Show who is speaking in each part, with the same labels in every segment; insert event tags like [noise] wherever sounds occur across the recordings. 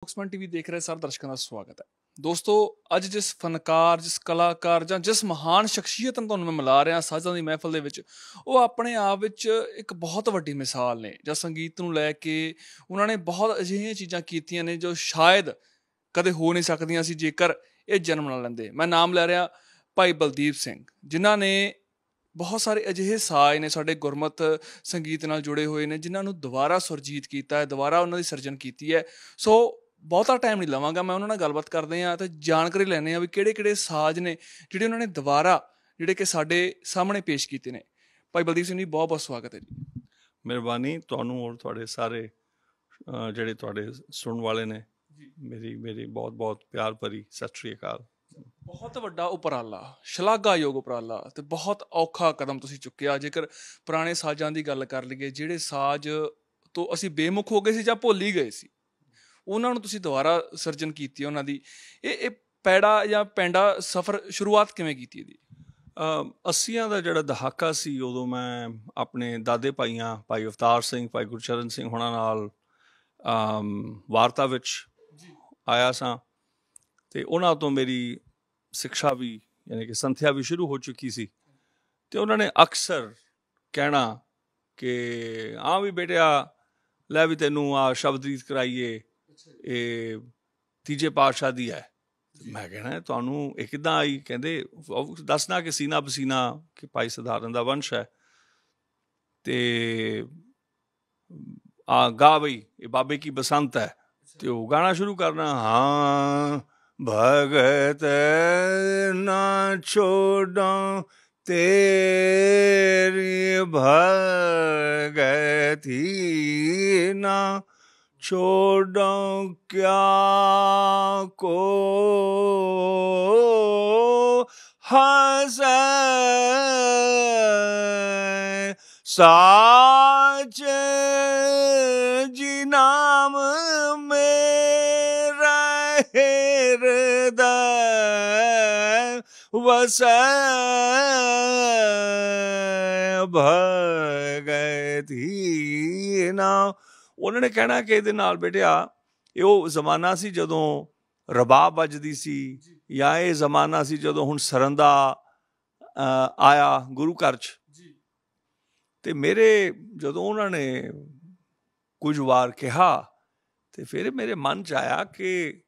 Speaker 1: Spokesman TV ਦੇਖ ਰਹੇ ਸਾਰੇ ਦਰਸ਼ਕਾਂ ਦਾ ਸਵਾਗਤ ਹੈ
Speaker 2: ਦੋਸਤੋ ਅੱਜ ਜਿਸ ਫਨਕਾਰ ਜਿਸ ਕਲਾਕਾਰ ਜਾਂ ਜਿਸ ਮਹਾਨ ਸ਼ਖਸੀਅਤ ਨੂੰ ਤੁਹਾਨੂੰ ਮੈਂ ਮਿਲਾ ਰਿਹਾ ਸਾਜ਼ਾਂ ਦੀ ਮਹਿਫਲ ਦੇ ਵਿੱਚ ਉਹ ਆਪਣੇ ਆਪ ਵਿੱਚ ਇੱਕ ਬਹੁਤ ਵੱਡੀ ਮਿਸਾਲ ਨੇ ਜਾਂ ਸੰਗੀਤ ਨੂੰ ਲੈ ਕੇ ਉਹਨਾਂ ਨੇ ਬਹੁਤ ਅਜਿਹੀਆਂ ਚੀਜ਼ਾਂ ਕੀਤੀਆਂ ਨੇ ਜੋ ਸ਼ਾਇਦ ਕਦੇ ਹੋ ਨਹੀਂ ਸਕਦੀਆਂ ਸੀ ਜੇਕਰ ਇਹ ਜਨਮ ਨਾ ਲੈਂਦੇ ਮੈਂ ਨਾਮ ਲੈ ਰਿਹਾ ਭਾਈ ਬਲਦੀਪ ਸਿੰਘ ਜਿਨ੍ਹਾਂ ਨੇ ਬਹੁਤ ਸਾਰੇ ਅਜਿਹੇ ਸਾਜ਼ ਨੇ ਸਾਡੇ ਗੁਰਮਤ ਸੰਗੀਤ ਨਾਲ ਜੁੜੇ ਹੋਏ ਨੇ ਜਿਨ੍ਹਾਂ ਨੂੰ ਦੁਬਾਰਾ ਸੁਰਜੀਤ ਕੀਤਾ ਹੈ ਦੁਬਾਰਾ ਉਹਨਾਂ ਦੀ ਸਿਰਜਣ ਕੀਤੀ ਹੈ ਸੋ ਬਹੁਤਾ ਟਾਈਮ ਨਹੀਂ ਲਵਾਂਗਾ ਮੈਂ ਉਹਨਾਂ ਨਾਲ ਗੱਲਬਾਤ ਕਰਦੇ ਆ ਤੇ ਜਾਣਕਾਰੀ ਲੈਣੇ ਆ ਵੀ ਕਿਹੜੇ ਕਿਹੜੇ ਸਾਜ਼ ਨੇ ਜਿਹੜੇ ਉਹਨਾਂ ਨੇ ਦੁਬਾਰਾ ਜਿਹੜੇ ਕਿ ਸਾਡੇ
Speaker 1: ਸਾਹਮਣੇ ਪੇਸ਼ ਕੀਤੇ ਨੇ ਭਾਈ ਬਲਦੀਪ ਸਿੰਘ ਜੀ ਬਹੁਤ ਬਹੁਤ ਸਵਾਗਤ ਹੈ ਜੀ ਮਿਹਰਬਾਨੀ ਤੁਹਾਨੂੰ ਔਰ ਤੁਹਾਡੇ ਸਾਰੇ ਜਿਹੜੇ ਤੁਹਾਡੇ ਸੁਣਨ ਵਾਲੇ ਨੇ ਮੇਰੀ ਮੇਰੀ ਬਹੁਤ ਬਹੁਤ ਪਿਆਰ ਭਰੀ ਸਤਿ ਸ਼੍ਰੀ ਅਕਾਲ
Speaker 2: ਬਹੁਤ ਵੱਡਾ ਉਪਰਾਲਾ ਸ਼ਲਾਘਾਯੋਗ ਉਪਰਾਲਾ ਤੇ ਬਹੁਤ ਔਖਾ ਕਦਮ ਤੁਸੀਂ ਚੁੱਕਿਆ ਜੇਕਰ ਪੁਰਾਣੇ ਸਾਜ਼ਾਂ ਦੀ ਗੱਲ ਕਰ ਲਈਏ ਜਿਹੜੇ ਸਾਜ਼ ਤੋਂ ਅਸੀਂ ਬੇਮੁਖ ਹੋ ਗਏ ਸੀ ਜਾਂ ਭੁੱਲ ਹੀ ਗਏ ਸੀ ਉਹਨਾਂ ਨੂੰ ਤੁਸੀਂ ਦੁਬਾਰਾ ਸਰਜਨ ਕੀਤੀ ਉਹਨਾਂ ਦੀ
Speaker 1: ਇਹ ਇਹ ਪੈੜਾ ਜਾਂ ਪੈਂਡਾ ਸਫ਼ਰ ਸ਼ੁਰੂਆਤ ਕਿਵੇਂ ਕੀਤੀ ਇਹਦੀ 80ਾਂ ਦਾ ਜਿਹੜਾ ਦਹਾਕਾ ਸੀ ਉਦੋਂ ਮੈਂ ਆਪਣੇ ਦਾਦੇ ਭਾਈਆਂ ਭਾਈ ਅਵਤਾਰ ਸਿੰਘ ਭਾਈ ਗੁਰਚਰਨ ਸਿੰਘ ਹੁਣਾਂ ਨਾਲ ਅਮ ਵਾਰਤਾ ਵਿੱਚ ਆਇਆ ਸਾਂ ਤੇ ਉਹਨਾਂ ਤੋਂ ਮੇਰੀ ਸਿੱਖਿਆ ਵੀ ਯਾਨੀ ਕਿ ਸੰਥਿਆ ਵੀ ਸ਼ੁਰੂ ਹੋ ਚੁੱਕੀ ਸੀ ਤੇ ਉਹਨਾਂ ਨੇ ਅਕਸਰ ਕਹਿਣਾ ਕਿ ਆ ਵੀ ਬੇਟਿਆ ਲੈ ਵੀ ਤੈਨੂੰ ਆ ਸ਼ਬਦ ਰੀਤ ਕਰਾਈਏ ਇਹ ਤੀਜੇ ਪਾਤਸ਼ਾਹ ਦੀ ਹੈ ਮੈਂ ਕਹਿਣਾ ਤੁਹਾਨੂੰ ਇਹ ਕਿਦਾਂ ਆਈ ਕਹਿੰਦੇ ਦੱਸਣਾ ਕਿ ਸੀਨਾ ਬਸੀਨਾ ਕਿ ਭਾਈ ਸਧਾਰਨ ਦਾ ਵੰਸ਼ ਹੈ ਤੇ ਆ ਗਾ ਬਈ ਇਹ ਬਾਬੇ ਕੀ ਬਸੰਤ ਹੈ
Speaker 3: ਤੇ ਉਹ ਗਾਣਾ ਸ਼ੁਰੂ ਕਰਨਾ ਹਾਂ ਭਗਤ ਨਾ ਛੋੜਾਂ ਤੇਰੀ ਭਗਤੀ ਨਾ छोड़ो क्या को हंस साच जी नाम में हृदय वस भगती नाम
Speaker 1: ਉਹਨਾਂ ਨੇ ਕਹਿਣਾ ਕਿ ਇਹਦੇ ਨਾਲ ਬੇਟਿਆ ਇਹ ਉਹ ਜ਼ਮਾਨਾ ਸੀ ਜਦੋਂ ਰਬਾਬ ਵੱਜਦੀ ਸੀ ਜਾਂ ਇਹ ਜ਼ਮਾਨਾ ਸੀ ਜਦੋਂ ਹੁਣ ਸਰੰਦਾ ਆਇਆ ਗੁਰੂ ਘਰ ਚ ਤੇ ਮੇਰੇ ਜਦੋਂ ਉਹਨਾਂ ਨੇ ਕੁਝ ਵਾਰ ਕਿਹਾ ਤੇ ਫਿਰ ਮੇਰੇ ਮਨ ਚ ਆਇਆ ਕਿ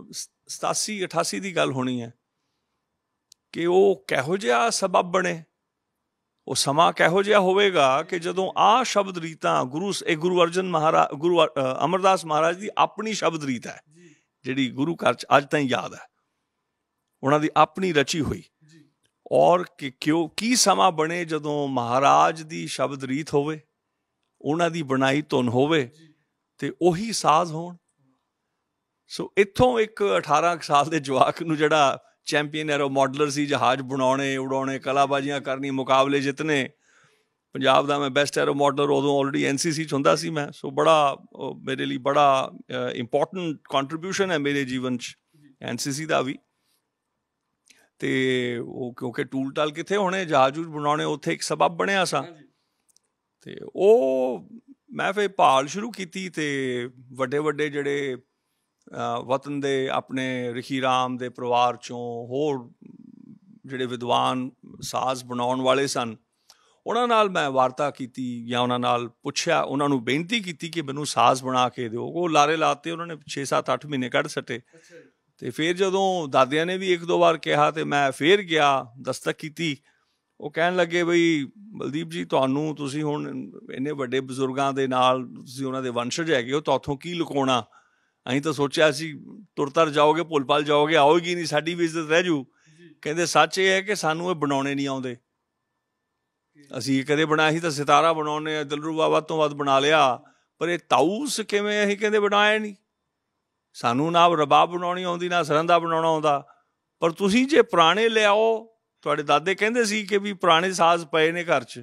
Speaker 1: 87 88 ਦੀ ਗੱਲ ਹੋਣੀ ਹੈ ਕਿ ਉਹ ਕਿਹੋ ਜਿਹਾ ਸਬਬ ਬਣੇ ਉਹ ਸਮਾਂ ਕਿਹੋ ਜਿਹਾ ਹੋਵੇਗਾ ਕਿ ਜਦੋਂ ਆ ਸ਼ਬਦ ਰੀਤਾਂ ਗੁਰੂ ਇਹ ਗੁਰੂ ਅਰਜਨ ਮਹਾਰਾ ਗੁਰੂ ਅਮਰਦਾਸ ਮਹਾਰਾਜ ਦੀ ਆਪਣੀ ਸ਼ਬਦ ਰੀਤ ਹੈ ਜਿਹੜੀ ਗੁਰੂ ਘਰ ਚ ਅੱਜ ਤਾਈਂ ਯਾਦ ਹੈ ਉਹਨਾਂ ਦੀ ਆਪਣੀ ਰਚੀ ਹੋਈ ਔਰ ਕਿ ਕਿਉਂ ਕੀ ਸਮਾਂ ਬਣੇ ਜਦੋਂ ਮਹਾਰਾਜ ਦੀ ਸ਼ਬਦ ਰੀਤ ਹੋਵੇ ਉਹਨਾਂ ਦੀ ਬਣਾਈ ਧੁਨ ਹੋਵੇ ਤੇ ਉਹੀ ਸਾਜ਼ ਹੋਣ ਸੋ ਇੱਥੋਂ ਇੱਕ 18 ਸਾਲ ਦੇ ਜਵਾਕ ਨੂੰ ਜਿਹੜਾ ਚੈਂਪੀਅਨ ਐਰੋ ਮਾਡਲਰ ਸੀ ਜਹਾਜ਼ ਬਣਾਉਣੇ ਉਡਾਉਣੇ ਕਲਾਬਾਜ਼ੀਆਂ ਕਰਨੀ ਮੁਕਾਬਲੇ ਜਿੱਤਨੇ ਪੰਜਾਬ ਦਾ ਮੈਂ ਬੈਸਟ ਐਰੋ ਮਾਡਲਰ ਉਦੋਂ ਆਲਰੇਡੀ ਐਨਸੀਸੀ ਚ ਹੁੰਦਾ ਸੀ ਮੈਂ ਸੋ ਬੜਾ ਮੇਰੇ ਲਈ ਬੜਾ ਇੰਪੋਰਟੈਂਟ ਕੰਟਰੀਬਿਊਸ਼ਨ ਹੈ ਮੇਰੇ ਜੀਵਨ ਚ ਐਨਸੀਸੀ ਦਾ ਵੀ ਤੇ ਉਹ ਕਿਉਂਕਿ ਟੂਲ ਟਾਲ ਕਿੱਥੇ ਹੋਣੇ ਜਹਾਜ਼ ਬਣਾਉਣੇ ਉੱਥੇ ਇੱਕ ਸਬਬ ਬਣਿਆ ਸਾ ਤੇ ਉਹ ਮੈਂ ਫੇ ਭਾਲ ਸ਼ੁਰੂ ਕੀਤੀ ਤੇ ਵੱਡੇ ਵੱਡੇ ਜਿਹੜੇ ਵਤਨ ਦੇ ਆਪਣੇ ਰਖੀ ਰਾਮ ਦੇ ਪਰਿਵਾਰ ਚੋਂ ਹੋਰ ਜਿਹੜੇ ਵਿਦਵਾਨ ਸਾਜ਼ ਬਣਾਉਣ ਵਾਲੇ ਸਨ ਉਹਨਾਂ ਨਾਲ ਮੈਂ ਵਾਰਤਾ ਕੀਤੀ ਜਾਂ ਉਹਨਾਂ ਨਾਲ ਪੁੱਛਿਆ ਉਹਨਾਂ ਨੂੰ ਬੇਨਤੀ ਕੀਤੀ ਕਿ ਮੈਨੂੰ ਸਾਜ਼ ਬਣਾ ਕੇ ਦਿਓ ਉਹ ਲਾਰੇ ਲਾਤੇ ਉਹਨਾਂ ਨੇ 6 7 8 ਮਹੀਨੇ ਕੱਢ ਸਟੇ ਤੇ ਫਿਰ ਜਦੋਂ ਦਾਦਿਆਂ ਨੇ ਵੀ ਇੱਕ ਦੋ ਵਾਰ ਕਿਹਾ ਤੇ ਮੈਂ ਫੇਰ ਗਿਆ ਦਸਤਕ ਕੀਤੀ ਉਹ ਕਹਿਣ ਲੱਗੇ ਬਈ ਬਲਦੀਪ ਜੀ ਤੁਹਾਨੂੰ ਤੁਸੀਂ ਹੁਣ ਇੰਨੇ ਵੱਡੇ ਬਜ਼ੁਰਗਾਂ ਦੇ ਨਾਲ ਤੁਸੀਂ ਉਹਨਾਂ ਦੇ ਵੰਸ਼ਜ ਹੈਗੇ ਹੋ ਉਥੋਂ ਕੀ ਲੁਕਾਉਣਾ ਅਸੀਂ ਤਾਂ ਸੋਚਿਆ ਸੀ ਤੁਰਤਰ ਜਾਓਗੇ ਪੁਲਪਾਲ ਜਾਓਗੇ ਆਉਗੀ ਨਹੀਂ ਸਾਡੀ ਵੀ ਇੱਜ਼ਤ ਰਹਿ ਜੂ ਕਹਿੰਦੇ ਸੱਚ ਇਹ ਹੈ ਕਿ ਸਾਨੂੰ ਇਹ ਬਣਾਉਣੇ ਨਹੀਂ ਆਉਂਦੇ ਅਸੀਂ ਇਹ ਕਦੇ ਬਣਾਇਆ ਸੀ ਤਾਂ ਸਿਤਾਰਾ ਬਣਾਉਣੇ ਆ ਦਲਰੂ ਬਾਬਾ ਤੋਂ ਬਾਅਦ ਬਣਾ ਲਿਆ ਪਰ ਇਹ ਤਾਊਸ ਕਿਵੇਂ ਅਸੀਂ ਕਹਿੰਦੇ ਬਣਾਇਆ ਨਹੀਂ ਸਾਨੂੰ ਨਾ ਰਬਾਬ ਬਣਾਉਣੀ ਆਉਂਦੀ ਨਾ ਸਰੰਦਾ ਬਣਾਉਣਾ ਆਉਂਦਾ ਪਰ ਤੁਸੀਂ ਜੇ ਪੁਰਾਣੇ ਲਿਆਓ ਤੁਹਾਡੇ ਦਾਦੇ ਕਹਿੰਦੇ ਸੀ ਕਿ ਵੀ ਪੁਰਾਣੇ ਸਾਜ਼ ਪਏ ਨੇ ਘਰ 'ਚ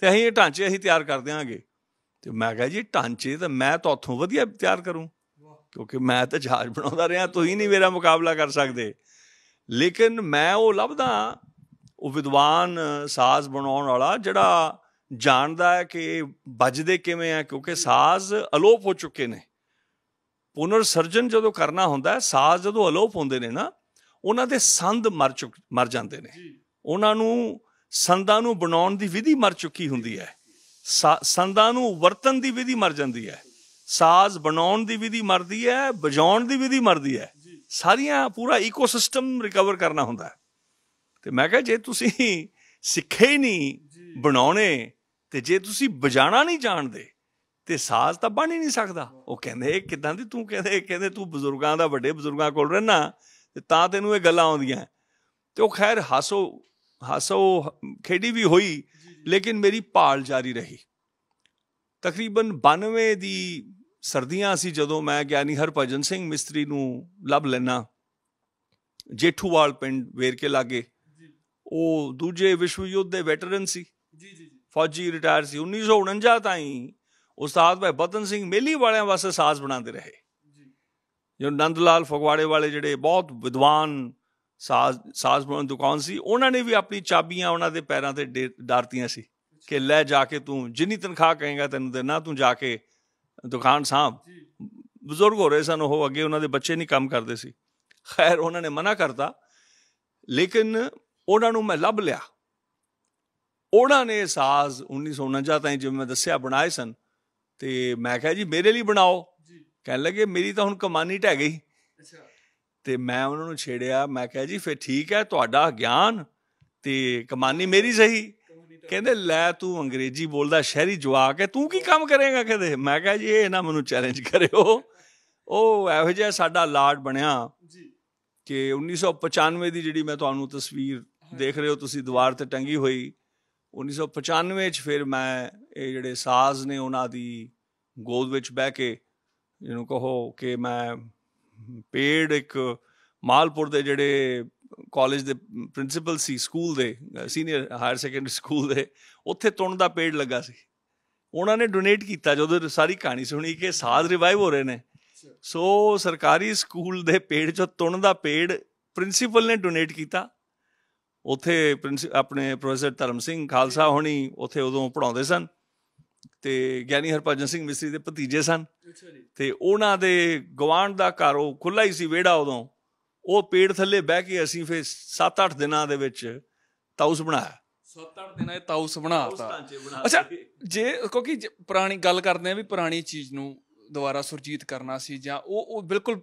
Speaker 1: ਤੇ ਅਸੀਂ ਇਹ ਢਾਂਚੇ ਅਸੀਂ ਤਿਆਰ ਕਰ ਦਿਆਂਗੇ ਤੇ ਮੈਂ ਕਿਹਾ ਜੀ ਢਾਂਚੇ ਤਾਂ ਮੈਂ ਤੋਂ ਉੱਥੋਂ ਵਧੀਆ ਤਿਆਰ ਕਰੂੰ ਕਿਉਂਕਿ ਮੈਂ ਤਾਂ ਜਹਾਜ਼ ਬਣਾਉਂਦਾ ਰਿਹਾ ਤੁਸੀਂ ਨਹੀਂ ਮੇਰਾ ਮੁਕਾਬਲਾ ਕਰ ਸਕਦੇ ਲੇਕਿਨ ਮੈਂ ਉਹ ਲੱਭਦਾ ਉਹ ਵਿਦਵਾਨ ਸਾਜ਼ ਬਣਾਉਣ ਵਾਲਾ ਜਿਹੜਾ ਜਾਣਦਾ ਹੈ ਕਿ ਵੱਜਦੇ ਕਿਵੇਂ ਆ ਕਿਉਂਕਿ ਸਾਜ਼ ਅਲੋਪ ਹੋ ਚੁੱਕੇ ਨੇ ਪੁਨਰ ਸਰਜਨ ਜਦੋਂ ਕਰਨਾ ਹੁੰਦਾ ਹੈ ਸਾਜ਼ ਜਦੋਂ ਅਲੋਪ ਹੁੰਦੇ ਨੇ ਨਾ ਉਹਨਾਂ ਦੇ ਸੰਦ ਮਰ ਚੁੱਕ ਮਰ ਜਾਂਦੇ ਨੇ ਉਹਨਾਂ ਨੂੰ ਸੰਦਾਂ ਨੂੰ ਬਣਾਉਣ ਦੀ ਵਿਧੀ ਮਰ ਚੁੱਕੀ ਹੁੰਦੀ ਹੈ ਸੰਦਾਂ ਨੂੰ ਵਰਤਨ ਦੀ ਵਿਧੀ ਮਰ ਜਾਂਦੀ ਹੈ ਸਾਜ਼ ਬਣਾਉਣ ਦੀ ਵਿਧੀ ਮਰਦੀ ਹੈ ਵਜਾਉਣ ਦੀ ਵਿਧੀ ਮਰਦੀ ਹੈ ਸਾਰੀਆਂ ਪੂਰਾ ਇਕੋਸਿਸਟਮ ਰਿਕਵਰ ਕਰਨਾ ਹੁੰਦਾ ਤੇ ਮੈਂ ਕਿਹਾ ਜੇ ਤੁਸੀਂ ਸਿੱਖੇ ਹੀ ਨਹੀਂ ਬਣਾਉਣੇ ਤੇ ਜੇ ਤੁਸੀਂ ਵਜਾਣਾ ਨਹੀਂ ਜਾਣਦੇ ਤੇ ਸਾਜ਼ ਤਾਂ ਬਣ ਹੀ ਨਹੀਂ ਸਕਦਾ ਉਹ ਕਹਿੰਦੇ ਇਹ ਕਿਦਾਂ ਦੀ ਤੂੰ ਕਹਿੰਦੇ ਕਹਿੰਦੇ ਤੂੰ ਬਜ਼ੁਰਗਾਂ ਦਾ ਵੱਡੇ ਬਜ਼ੁਰਗਾਂ ਕੋਲ ਰਹਿਣਾ ਤੇ ਤਾਂ ਤੈਨੂੰ ਇਹ ਗੱਲਾਂ ਆਉਂਦੀਆਂ ਤੇ ਉਹ ਖੈਰ ਹਾਸੋ ਹਾਸੋ ਖੇੜੀ ਵੀ ਹੋਈ ਲੇਕਿਨ ਮੇਰੀ ਭਾਲ ਜਾਰੀ ਰਹੀ ਤਕਰੀਬਨ 92 ਦੀ ਸਰਦੀਆਂ ਅਸੀਂ ਜਦੋਂ ਮੈਂ ਗਿਆਨੀ ਹਰਪਜਨ ਸਿੰਘ ਮਿਸਤਰੀ ਨੂੰ ਲੱਭ ਲੈਣਾ ਜੇਠੂਵਾਲ ਪਿੰਡ ਵੇਰਕੇ ਲਾਗੇ ਉਹ ਦੂਜੇ ਵਿਸ਼ਵ ਯੁੱਧ ਦੇ ਵੈਟਰਨ ਸੀ ਜੀ ਜੀ ਫੌਜੀ ਰਿਟਾਇਰ ਸੀ 1949 ਤਾਈਂ ਉਸਤਾਦ ਭਾਈ ਬਤਨ ਸਿੰਘ ਮੇਲੀ ਵਾਲਿਆਂ ਵਾਸਤੇ ਸਾਜ਼ ਬਣਾਉਂਦੇ ਰਹੇ ਜੀ ਜੋ ਨੰਦ ਲਾਲ ਫਗਵਾੜੇ ਵਾਲੇ ਜਿਹੜੇ ਬਹੁਤ ਵਿਦਵਾਨ ਸਾਜ਼ ਸਾਜ਼ ਬਣਾਉਣ ਦੀ ਦੁਕਾਨ ਸੀ ਉਹਨਾਂ ਨੇ ਵੀ ਆਪਣੀ ਚਾਬੀਆਂ ਉਹਨਾਂ ਦੇ ਪੈਰਾਂ ਤੇ ਡਾਰਤੀਆਂ ਸੀ ਕਿ ਲੈ ਜਾ ਕੇ ਤੂੰ ਜਿੰਨੀ ਤਨਖਾਹ ਕਹੇਗਾ ਤੈਨੂੰ ਦੇਣਾ ਤੂੰ ਜਾ ਕੇ ਦੁਕਾਨ ਸਾਹਿਬ ਬਜ਼ੁਰਗ ਹੋ ਰਹੇ ਸਨ ਉਹ ਅੱਗੇ ਉਹਨਾਂ ਦੇ ਬੱਚੇ ਨਹੀਂ ਕੰਮ ਕਰਦੇ ਸੀ ਖੈਰ ਉਹਨਾਂ ਨੇ ਮਨਾ ਕਰਤਾ ਲੇਕਿਨ ਉਹਨਾਂ ਨੂੰ ਮੈਂ ਲੱਭ ਲਿਆ ਉਹਨਾਂ ਨੇ ਸਾਜ਼ 1949 ਤਾਈਂ ਜਿਵੇਂ ਮੈਂ ਦੱਸਿਆ ਬਣਾਏ ਸਨ ਤੇ ਮੈਂ ਕਿਹਾ ਜੀ ਮੇਰੇ ਲਈ ਬਣਾਓ ਜੀ ਕਹਿਣ ਲੱਗੇ ਮੇਰੀ ਤਾਂ ਹੁਣ ਕਮਾਨੀ ਟਹਿ ਗਈ ਅੱਛਾ ਤੇ ਮੈਂ ਉਹਨਾਂ ਨੂੰ ਛੇੜਿਆ ਮੈਂ ਕਿਹਾ ਜੀ ਫੇ ਠੀਕ ਹੈ ਤੁਹਾਡਾ ਗਿਆਨ ਤੇ ਕਮਾਨੀ ਮੇਰੀ ਸਹੀ ਕਹਿੰਦੇ ਲੈ ਤੂੰ ਅੰਗਰੇਜ਼ੀ ਬੋਲਦਾ ਸ਼ਹਿਰੀ ਜਵਾਕ ਹੈ ਤੂੰ ਕੀ ਕੰਮ ਕਰੇਗਾ ਕਹਿੰਦੇ ਮੈਂ ਕਿਹਾ ਜੀ ਇਹ ਨਾ ਮੈਨੂੰ ਚੈਲੰਜ ਕਰਿਓ ਉਹ ਇਹੋ ਜਿਹਾ ਸਾਡਾ ਲਾਰਡ ਬਣਿਆ ਜੀ ਕਿ 1995 ਦੀ ਜਿਹੜੀ ਮੈਂ ਤੁਹਾਨੂੰ ਤਸਵੀਰ ਦੇਖ ਰਹੇ ਹੋ ਤੁਸੀਂ ਦੀਵਾਰ ਤੇ ਟੰਗੀ ਹੋਈ 1995 ਚ ਫਿਰ ਮੈਂ ਇਹ ਜਿਹੜੇ ਸਾਜ਼ ਨੇ ਉਹਨਾਂ ਦੀ ਗੋਦ ਵਿੱਚ ਬਹਿ ਕੇ ਜਿਹਨੂੰ ਕਹੋ ਕਿ ਮੈਂ ਪੇੜ ਇੱਕ ਮਾਲਪੁਰ ਦੇ ਜਿਹੜੇ ਕਾਲਜ ਦੇ ਪ੍ਰਿੰਸੀਪਲ ਸੀ ਸਕੂਲ ਦੇ ਸੀਨੀਅਰ ਹਾਇਰ ਸੈਕੰਡਰੀ ਸਕੂਲ ਦੇ ਉੱਥੇ ਤੁਣ ਦਾ ਪੇੜ ਲੱਗਾ ਸੀ ਉਹਨਾਂ ਨੇ ਡੋਨੇਟ ਕੀਤਾ ਜਦੋਂ ਸਾਰੀ ਕਹਾਣੀ ਸੁਣੀ ਕਿ ਸਾਧ ਰਿਵਾਈਵ ਹੋ ਰਹੇ ਨੇ ਸੋ ਸਰਕਾਰੀ ਸਕੂਲ ਦੇ ਪੇੜ ਚੋਂ ਤੁਣ ਦਾ ਪੇੜ ਪ੍ਰਿੰਸੀਪਲ ਨੇ ਡੋਨੇਟ ਕੀਤਾ ਉਥੇ ਆਪਣੇ ਪ੍ਰੋਫੈਸਰ ਧਰਮ ਸਿੰਘ ਖਾਲਸਾ ਹੋਣੀ ਉਥੇ ਉਦੋਂ ਪੜਾਉਂਦੇ ਸਨ ਤੇ ਗਿਆਨੀ ਹਰਪਜਨ ਸਿੰਘ ਮਿਸਰੀ ਦੇ ਭਤੀਜੇ ਸਨ ਤੇ ਉਹਨਾਂ ਦੇ ਗਵਾਂਡ ਦਾ ਘਰ ਉਹ ਖੁੱਲਾ ਹੀ ਸੀ ਵਿਹੜਾ ਉਦੋਂ ਉਹ ਪੇੜ ਥੱਲੇ ਬਹਿ ਕੇ ਅਸੀਂ ਫਿਰ 7-8 ਦਿਨਾਂ ਦੇ ਵਿੱਚ ਤਾਊਸ ਬਣਾਇਆ
Speaker 2: 7-8 ਦਿਨਾਂ ਇਹ
Speaker 1: ਤਾਊਸ ਬਣਾਤਾ ਅੱਛਾ ਜੇ ਕਿਉਂਕਿ ਪੁਰਾਣੀ ਗੱਲ ਕਰਦੇ ਆ ਵੀ ਪੁਰਾਣੀ ਚੀਜ਼
Speaker 2: ਨੂੰ ਦੁਬਾਰਾ ਸੁਰਜੀਤ ਕਰਨਾ ਸੀ ਜਾਂ ਉਹ ਉਹ ਬਿਲਕੁਲ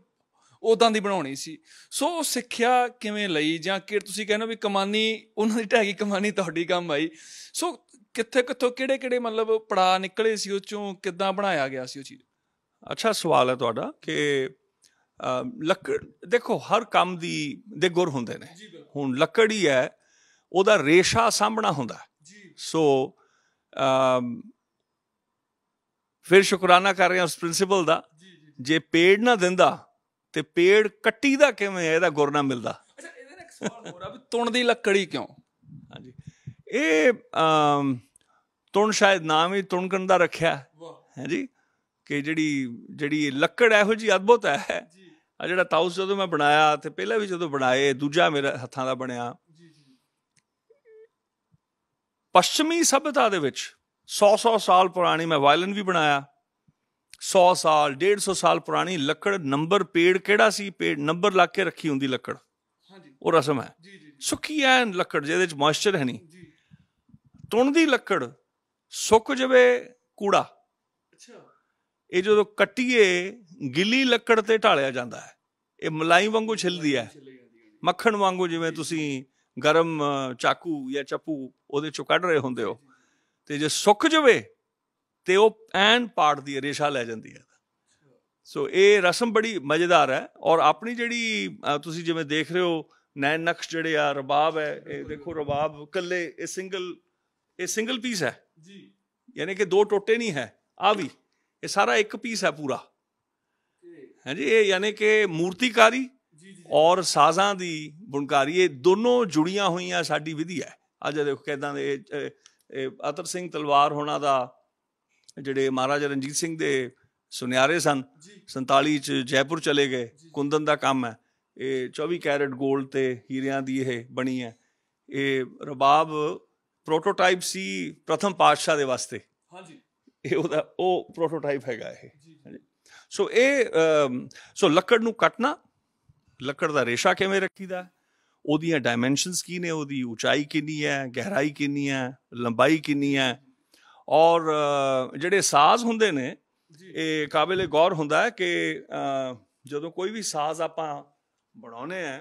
Speaker 2: ਉਦਾਂ ਦੀ ਬਣਾਉਣੀ ਸੀ ਸੋ ਸਿੱਖਿਆ ਕਿਵੇਂ ਲਈ ਜਾਂ ਕਿ ਤੁਸੀਂ ਕਹਿੰਦੇ ਵੀ ਕਮਾਨੀ ਉਹਨਾਂ ਦੀ ਟੈਗੀ ਕਮਾਨੀ ਤੁਹਾਡੀ ਕੰਮ ਆਈ ਸੋ ਕਿੱਥੇ ਕਿੱਥੋਂ ਕਿਹੜੇ ਕਿਹੜੇ ਮਤਲਬ ਪੜਾ ਨਿਕਲੇ ਸੀ ਉਹ ਚੋਂ ਕਿੱਦਾਂ ਬਣਾਇਆ ਗਿਆ ਸੀ ਉਹ ਚੀਜ਼
Speaker 1: ਅੱਛਾ ਸਵਾਲ ਹੈ ਤੁਹਾਡਾ ਕਿ ਲੱਕੜ ਦੇਖੋ ਹਰ ਕੰਮ ਦੀ ਦੇ ਗੁਰ ਹੁੰਦੇ ਨੇ ਹੁਣ ਲੱਕੜ ਹੀ ਹੈ ਉਹਦਾ ਰੇਸ਼ਾ ਸਾਹਮਣਾ ਹੁੰਦਾ ਜੀ ਸੋ ਫਿਰ ਸ਼ੁਕਰਾਨਾ ਕਰ ਰਹੇ ਹਾਂ ਉਸ ਪ੍ਰਿੰਸੀਪਲ ਦਾ ਜੇ ਪੇੜ ਨਾ ਦਿੰਦਾ ਤੇ ਪੇੜ ਕੱਟੀ ਦਾ ਕਿਵੇਂ ਇਹਦਾ ਗੁਰ ਨਾ ਮਿਲਦਾ ਅੱਛਾ ਇਹਦੇ ਨਾਲ ਇੱਕ ਸਵਾਲ ਹੋਰ ਆ ਵੀ ਤੁਣ ਦੀ ਲੱਕੜੀ ਕਿਉਂ ਹਾਂਜੀ ਇਹ ਤੁਣ ਸ਼ਾਇਦ ਨਾਮ ਹੀ ਤੁਣਕਣ ਦਾ ਰੱਖਿਆ ਹੈ ਜੀ ਕਿ ਜਿਹੜੀ ਜਿਹੜੀ ਲੱਕੜ ਇਹੋ ਜੀ ਅਦਭੁਤ ਹੈ ਜੀ ਆ ਜਿਹੜਾ ਤਾਉਸ ਜਦੋਂ ਮੈਂ ਬਣਾਇਆ ਤੇ ਪਹਿਲਾਂ ਵੀ ਜਦੋਂ ਬਣਾਏ ਦੂਜਾ ਮੇਰੇ ਹੱਥਾਂ ਦਾ ਬਣਿਆ ਪੱਛਮੀ ਸਭਿਤਾ ਦੇ ਵਿੱਚ 100-100 ਸਾਲ ਪੁਰਾਣੀ ਮੈਂ ਵਾਇਲਨ ਵੀ ਬਣਾਇਆ 100 ਸਾਲ 150 ਸਾਲ ਪੁਰਾਣੀ ਲੱਕੜ ਨੰਬਰ ਪੇੜ ਕਿਹੜਾ ਸੀ ਪੇੜ ਨੰਬਰ ਲਾ ਕੇ ਰੱਖੀ ਹੁੰਦੀ ਲੱਕੜ ਹਾਂਜੀ ਉਹ ਰਸਮ ਹੈ ਜੀ ਜੀ ਸੁੱਕੀ ਐਨ ਲੱਕੜ ਜਿਹਦੇ ਵਿੱਚ ਮੋਇਸਚਰ ਹੈ ਨਹੀਂ ਜੀ ਤੁਣ ਦੀ ਲੱਕੜ ਸੁੱਕ ਜਵੇ ਕੂੜਾ ਇਹ ਜਦੋਂ ਕੱਟੀਏ ਗਿੱਲੀ ਲੱਕੜ ਤੇ ਢਾਲਿਆ ਜਾਂਦਾ ਹੈ ਇਹ ਮਲਾਈ ਵਾਂਗੂ ਛਿਲਦੀ ਹੈ ਮੱਖਣ ਵਾਂਗੂ ਜਿਵੇਂ ਤੁਸੀਂ ਗਰਮ ਚਾਕੂ ਜਾਂ ਚੱਪੂ ਉਹਦੇ ਚੋਂ ਕੱਢ ਰਹੇ ਹੁੰਦੇ ਹੋ ਤੇ ਜੇ ਸੁੱਕ ਜਵੇ ਤੇ ਉਹ ਐਨ ਪਾੜ ਦੀ ਰੇਸ਼ਾ ਲੈ ਜਾਂਦੀ ਹੈ ਸੋ ਇਹ ਰਸਮ ਬੜੀ ਮਜ਼ੇਦਾਰ ਹੈ ਔਰ ਆਪਣੀ ਜਿਹੜੀ ਤੁਸੀਂ ਜਿਵੇਂ ਦੇਖ ਰਹੇ ਹੋ ਨੈਨ ਨਕਸ਼ ਜਿਹੜੇ ਆ ਰਬਾਬ ਹੈ ਇਹ ਦੇਖੋ ਰਬਾਬ ਇਕੱਲੇ ਇਹ ਸਿੰਗਲ ਇਹ ਸਿੰਗਲ ਪੀਸ ਹੈ ਜੀ ਯਾਨੀ ਕਿ ਦੋ ਟੋਟੇ ਨਹੀਂ ਹੈ ਆ ਵੀ ਇਹ ਸਾਰਾ ਇੱਕ ਪੀਸ ਹੈ ਪੂਰਾ ਹਾਂਜੀ ਇਹ ਯਾਨੀ ਕਿ ਮੂਰਤੀਕਾਰੀ ਔਰ ਸਾਜ਼ਾਂ ਦੀ ਬੁਣਕਾਰੀ ਇਹ ਦੋਨੋਂ ਜੁੜੀਆਂ ਹੋਈਆਂ ਸਾਡੀ ਵਿਧੀ ਹੈ ਅੱਜ ਦੇਖੋ ਕਿਦਾਂ ਦੇ ਅਤਰ ਸਿੰਘ ਤਲਵਾਰ ਹੋਣਾ ਦਾ ਜਿਹੜੇ ਮਹਾਰਾਜਾ ਰਣਜੀਤ ਸਿੰਘ ਦੇ ਸੁਨਿਆਰੇ ਸਨ 47 ਚ ਜੈਪੁਰ ਚਲੇ ਗਏ ਕੁੰਦਨ ਦਾ ਕੰਮ ਹੈ ਇਹ 24 ਕੈਰਟ 골ਡ ਤੇ ਹੀਰਿਆਂ ਦੀ ਇਹ ਬਣੀ ਹੈ ਇਹ ਰਬਾਬ ਪ੍ਰੋਟੋਟਾਈਪ ਸੀ ਪ੍ਰਥਮ ਪਾਤਸ਼ਾਹ ਦੇ ਵਾਸਤੇ ਹਾਂਜੀ ਇਹ ਉਹਦਾ ਉਹ ਪ੍ਰੋਟੋਟਾਈਪ ਹੈਗਾ ਇਹ ਸੋ ਇਹ ਸੋ ਲੱਕੜ ਨੂੰ ਕੱਟਣਾ ਲੱਕੜ ਦਾ ਰੇਸ਼ਾ ਕਿਵੇਂ ਰੱਖੀਦਾ ਉਹਦੀਆਂ ਡਾਈਮੈਂਸ਼ਨਸ ਕੀ ਨੇ ਉਹਦੀ ਉਚਾਈ ਕਿੰਨੀ ਹੈ ਗਹਿਰਾਈ ਕਿੰਨੀ ਹੈ ਲੰਬਾਈ ਕਿੰਨੀ ਹੈ ਔਰ ਜਿਹੜੇ ਸਾਜ਼ ਹੁੰਦੇ ਨੇ ਇਹ ਕਾਬਿਲੇ ਗੌਰ ਹੁੰਦਾ ਹੈ ਕਿ ਜਦੋਂ ਕੋਈ ਵੀ ਸਾਜ਼ ਆਪਾਂ ਬਣਾਉਨੇ ਆ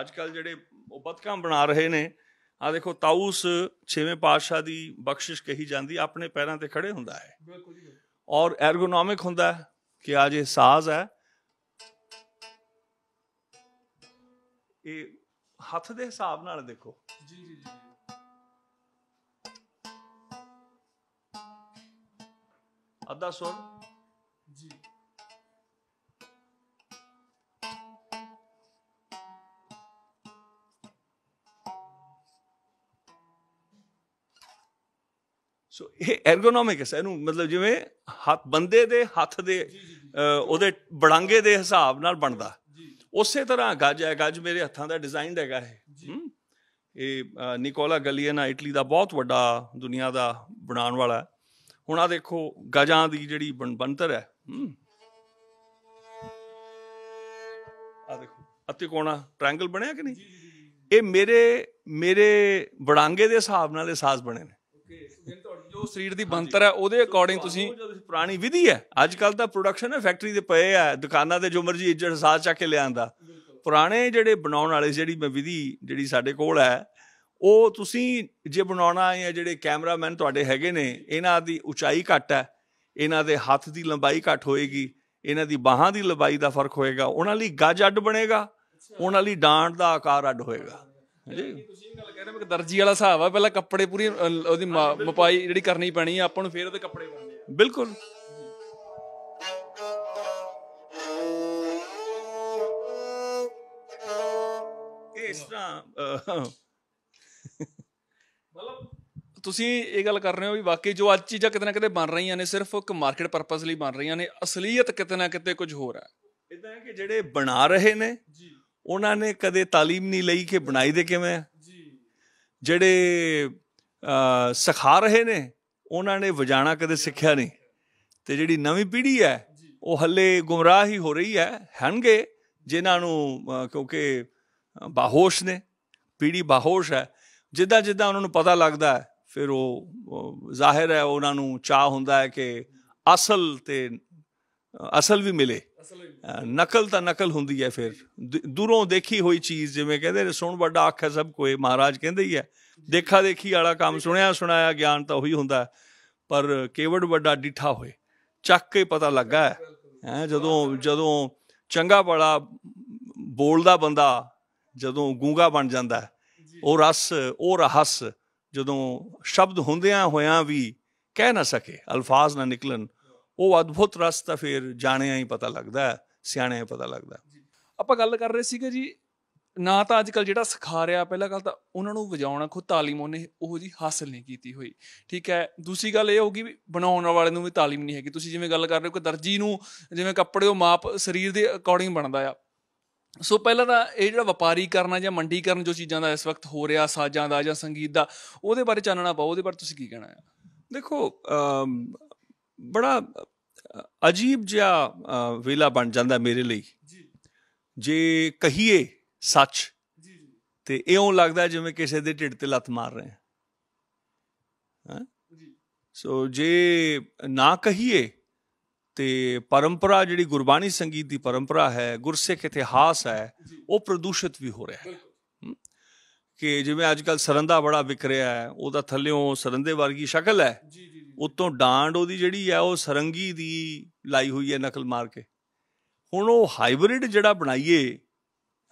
Speaker 1: ਅੱਜ ਕੱਲ ਜਿਹੜੇ ਉਹ ਬਦਕਾਂ ਬਣਾ ਰਹੇ ਨੇ ਆ ਦੇਖੋ ਤਾਊਸ 6ਵੇਂ ਪਾਤਸ਼ਾਹ ਦੀ ਬਖਸ਼ਿਸ਼ ਕਹੀ ਜਾਂਦੀ ਆਪਣੇ ਪੈਰਾਂ ਤੇ ਖੜੇ ਹੁੰਦਾ ਹੈ ਬਿਲਕੁਲ ਔਰ ਐਰਗੋਨੋਮਿਕ ਹੁੰਦਾ ਹੈ ਕਿ ਆ ਜੇ ਸਾਜ਼ ਹੈ ਇਹ ਹੱਥ ਦੇ ਹਿਸਾਬ ਨਾਲ ਦੇਖੋ ਜੀ ਜੀ ਜੀ ਅੱਧਾ ਸੁਰ ਜੀ ਸੋ ਇਹ ਐਰਗੋਨੋਮਿਕਸ ਇਹਨੂੰ ਮਤਲਬ ਜਿਵੇਂ ਹੱਥ ਬੰਦੇ ਦੇ ਹੱਥ ਦੇ ਉਹਦੇ ਬੜਾਂਗੇ ਦੇ ਹਿਸਾਬ ਨਾਲ ਬਣਦਾ ਉਸੇ ਤਰ੍ਹਾਂ ਗੱਜ ਹੈ ਗੱਜ ਮੇਰੇ ਹੱਥਾਂ ਦਾ ਡਿਜ਼ਾਈਨਡ ਹੈਗਾ ਇਹ ਇਹ ਨਿਕੋਲਾ ਗਲੀਨਾ ਇਟਲੀ ਦਾ ਬਹੁਤ ਵੱਡਾ ਦੁਨੀਆ ਦਾ ਬਣਾਉਣ ਵਾਲਾ ਹੁਣ ਆ ਦੇਖੋ ਗਜਾਂ ਦੀ ਜਿਹੜੀ ਬਣਤਰ ਹੈ ਆ ਦੇਖੋ ਅਤੇ ਕੋਣਾ ਟ੍ਰਾਇੰਗਲ ਬਣਿਆ ਕਿ ਨਹੀਂ ਇਹ ਮੇਰੇ ਮੇਰੇ ਬੜਾਂਗੇ ਦੇ ਹਿਸਾਬ ਨਾਲ ਇਹ ਸਾਜ਼ ਬਣੇ ਨੇ ਓਕੇ ਜੋ ਸਰੀਰ ਦੀ ਬੰਤਰ ਹੈ ਉਹਦੇ ਅਕੋਰਡਿੰਗ ਤੁਸੀਂ ਪੁਰਾਣੀ ਵਿਧੀ ਹੈ ਅੱਜ ਕੱਲ ਤਾਂ ਪ੍ਰੋਡਕਸ਼ਨ ਹੈ ਫੈਕਟਰੀ ਦੇ ਪਏ ਆ ਦੁਕਾਨਾਂ ਦੇ ਜੋ ਮਰਜੀ ਇੱਜੜ ਸਾਹ ਚੱਕ ਕੇ ਲਿਆਂਦਾ ਪੁਰਾਣੇ ਜਿਹੜੇ ਬਣਾਉਣ ਵਾਲੇ ਜਿਹੜੀ ਮੈਂ ਵਿਧੀ ਜਿਹੜੀ ਸਾਡੇ ਕੋਲ ਹੈ ਉਹ ਤੁਸੀਂ ਜੇ ਬਣਾਉਣਾ ਹੈ ਜਿਹੜੇ ਕੈਮਰਾਮੈਨ ਤੁਹਾਡੇ ਹੈਗੇ ਨੇ ਇਹਨਾਂ ਦੀ ਉਚਾਈ ਘੱਟ ਹੈ ਇਹਨਾਂ ਦੇ ਹੱਥ ਦੀ ਲੰਬਾਈ ਘੱਟ ਹੋਏਗੀ ਇਹਨਾਂ ਦੀ ਬਾਹਾਂ ਦੀ ਲੰਬਾਈ ਦਾ ਫਰਕ ਹੋਏਗਾ ਉਹਨਾਂ ਲਈ ਗੱਜ ਅੱਡ ਬਣੇਗਾ ਉਹਨਾਂ ਲਈ ਡਾਂਡ ਦਾ ਆਕਾਰ ਅੱਡ ਹੋਏਗਾ ਜੀ ਤੁਸੀਂ ਇਹ ਗੱਲ ਕਹਿ ਰਹੇ ਹੋ ਕਿ ਦਰਜੀ ਵਾਲਾ ਹਿਸਾਬ ਆ ਪਹਿਲਾਂ ਕੱਪੜੇ ਪੂਰੀ
Speaker 2: ਉਹਦੀ ਮਪਾਈ ਜਿਹੜੀ ਕਰਨੀ ਪੈਣੀ ਆ ਆਪਾਂ ਨੂੰ ਫੇਰ ਉਹਦੇ ਕੱਪੜੇ ਪਾਉਣੇ ਆ ਬਿਲਕੁਲ
Speaker 3: ਇਸ
Speaker 1: ਤਰ੍ਹਾਂ
Speaker 2: ਤੁਸੀਂ ਇਹ ਗੱਲ ਕਰ ਰਹੇ ਹੋ ਵੀ ਵਾਕਈ ਜੋ ਅੱਜ ਚੀਜ਼ਾਂ ਕਿਤੇ ਨਾ ਕਿਤੇ ਬਣ ਰਹੀਆਂ ਨੇ ਸਿਰਫ ਇੱਕ ਮਾਰਕੀਟ ਪਰਪਸ ਲਈ ਬਣ ਰਹੀਆਂ ਨੇ
Speaker 1: ਅਸਲੀਅਤ ਕਿਤੇ ਨਾ ਕਿਤੇ ਕੁਝ ਹੋਰ ਹੈ ਇਦਾਂ ਹੈ ਕਿ ਜਿਹੜੇ ਬਣਾ ਰਹੇ ਨੇ ਜੀ ਉਹਨਾਂ ਨੇ ਕਦੇ تعلیم ਨਹੀਂ ਲਈ ਕਿ ਬਣਾਈ ਦੇ ਕਿਵੇਂ ਜੀ ਜਿਹੜੇ ਸਿਖਾ ਰਹੇ ਨੇ ਉਹਨਾਂ ਨੇ ਵਜਾਣਾ ਕਦੇ ਸਿੱਖਿਆ ਨਹੀਂ ਤੇ ਜਿਹੜੀ ਨਵੀਂ ਪੀੜ੍ਹੀ ਹੈ ਉਹ ਹੱਲੇ ਗੁੰਮਰਾਹ ਹੀ ਹੋ ਰਹੀ ਹੈ ਹਨਗੇ ਜਿਨ੍ਹਾਂ ਨੂੰ ਕਿਉਂਕਿ ਬਾਹੋਸ਼ ਨੇ ਪੀੜ੍ਹੀ ਬਾਹੋਸ਼ ਹੈ ਜਿੱਦਾਂ ਜਿੱਦਾਂ ਉਹਨਾਂ ਨੂੰ ਪਤਾ ਲੱਗਦਾ ਫਿਰ ਉਹ ਜ਼ਾਹਿਰ ਹੈ ਉਹਨਾਂ ਨੂੰ ਚਾਹ ਹੁੰਦਾ ਹੈ ਕਿ ਅਸਲ ਤੇ ਅਸਲ ਵੀ ਮਿਲੇ ਨਕਲ ਤਾਂ ਨਕਲ ਹੁੰਦੀ ਹੈ ਫਿਰ ਦੂਰੋਂ ਦੇਖੀ ਹੋਈ ਚੀਜ਼ ਜਿਵੇਂ ਕਹਿੰਦੇ ਸੁਣ ਵੱਡਾ ਅੱਖ ਹੈ ਸਭ ਕੋਈ ਮਹਾਰਾਜ ਕਹਿੰਦੇ ਹੀ ਹੈ ਦੇਖਾ ਦੇਖੀ ਵਾਲਾ ਕੰਮ ਸੁਣਿਆ ਸੁਣਾਇਆ ਗਿਆਨ ਤਾਂ ਉਹੀ ਹੁੰਦਾ ਪਰ ਕੇਵੜ ਵੱਡਾ ਡਿਠਾ ਹੋਏ ਚੱਕ ਕੇ ਪਤਾ ਲੱਗਾ ਹੈ ਜਦੋਂ ਜਦੋਂ ਚੰਗਾ ਬੜਾ ਬੋਲਦਾ ਬੰਦਾ ਜਦੋਂ ਗੂੰਗਾ ਬਣ ਜਾਂਦਾ ਉਹ ਰਸ ਉਹ ਰਹੱਸ ਜਦੋਂ ਸ਼ਬਦ ਹੁੰਦਿਆਂ ਹੋਇਆਂ ਵੀ ਕਹਿ ਨਾ ਸਕੇ ਅਲਫਾਜ਼ ਨਾ ਨਿਕਲਣ ਉਹ ਅਦਭੁਤ ਰਸਤਾ ਫਿਰ ਜਾਣਿਆ ਹੀ ਪਤਾ ਲੱਗਦਾ ਸਿਆਣੇ ਹੀ ਪਤਾ ਲੱਗਦਾ
Speaker 2: ਆਪਾਂ ਗੱਲ ਕਰ ਰਹੇ ਸੀਗੇ ਜੀ ਨਾ ਤਾਂ ਅੱਜ ਕੱਲ ਜਿਹੜਾ ਸਿਖਾ ਰਿਹਾ ਪਹਿਲਾ ਗੱਲ ਤਾਂ ਉਹਨਾਂ ਨੂੰ ਵਜਾਉਣਾ ਖੁਦ ਤਾਲੀਮ ਉਹਨੇ ਉਹ ਜੀ ਹਾਸਲ ਨਹੀਂ ਕੀਤੀ ਹੋਈ ਠੀਕ ਹੈ ਦੂਸਰੀ ਗੱਲ ਇਹ ਹੋਗੀ ਵੀ ਬਣਾਉਣ ਵਾਲੇ ਨੂੰ ਵੀ ਤਾਲੀਮ ਨਹੀਂ ਹੈਗੀ ਤੁਸੀਂ ਜਿਵੇਂ ਗੱਲ ਕਰ ਰਹੇ ਹੋ ਕਿ ਦਰਜੀ ਨੂੰ ਜਿਵੇਂ ਕੱਪੜੇ ਉਹ ਮਾਪ ਸਰੀਰ ਦੇ ਅਕੋਰਡਿੰਗ ਬਣਦਾ ਆ ਸੋ ਪਹਿਲਾਂ ਤਾਂ ਇਹ ਜਿਹੜਾ ਵਪਾਰੀ ਕਰਨਾ ਜਾਂ ਮੰਡੀ ਕਰਨ ਜੋ ਚੀਜ਼ਾਂ ਦਾ ਇਸ ਵਕਤ ਹੋ ਰਿਹਾ ਸਾਜ਼ਾਂ ਦਾ ਜਾਂ ਸੰਗੀਤ ਦਾ ਉਹਦੇ ਬਾਰੇ ਚਾਨਣਾ ਪਾਓ ਉਹਦੇ ਬਾਰੇ ਤੁਸੀਂ ਕੀ ਕਹਿਣਾ ਹੈ
Speaker 1: ਦੇਖੋ ਬੜਾ ਅਜੀਬ ਜਿਹਾ ਵੇਲਾ ਬਣ ਜਾਂਦਾ ਮੇਰੇ ਲਈ ਜੀ ਜੇ ਕਹੀਏ ਸੱਚ ਜੀ ਤੇ ਇਉਂ ਲੱਗਦਾ ਜਿਵੇਂ ਕਿਸੇ ਦੇ ਢਿੱਡ ਤੇ ਲੱਤ ਮਾਰ ਰਹੇ ਹਾਂ ਜੀ ਸੋ ਜੇ ਨਾ ਕਹੀਏ ਤੇ ਪਰੰਪਰਾ ਜਿਹੜੀ ਗੁਰਬਾਣੀ ਸੰਗੀਤ ਦੀ ਪਰੰਪਰਾ ਹੈ ਗੁਰਸਿੱਖ ਇਤਿਹਾਸ ਹੈ ਉਹ ਪ੍ਰਦੂਸ਼ਿਤ ਵੀ ਹੋ ਰਿਹਾ ਹੈ ਕਿ ਜਿਵੇਂ ਅੱਜ ਕੱਲ ਸਰੰਦਾ ਬੜਾ ਵਿਕ ਰਿਹਾ ਹੈ ਉਹਦਾ ਥੱਲਿਓਂ ਸਰੰਦੇ ਵਰਗੀ ਸ਼ਕਲ ਹੈ ਜੀ ਉਤੋਂ ਡਾਂਡ ਉਹਦੀ ਜਿਹੜੀ ਆ ਉਹ ਸਰੰਗੀ ਦੀ ਲਾਈ ਹੋਈ ਹੈ ਨਕਲ ਮਾਰ ਕੇ ਹੁਣ ਉਹ ਹਾਈਬ੍ਰਿਡ ਜਿਹੜਾ ਬਣਾਈਏ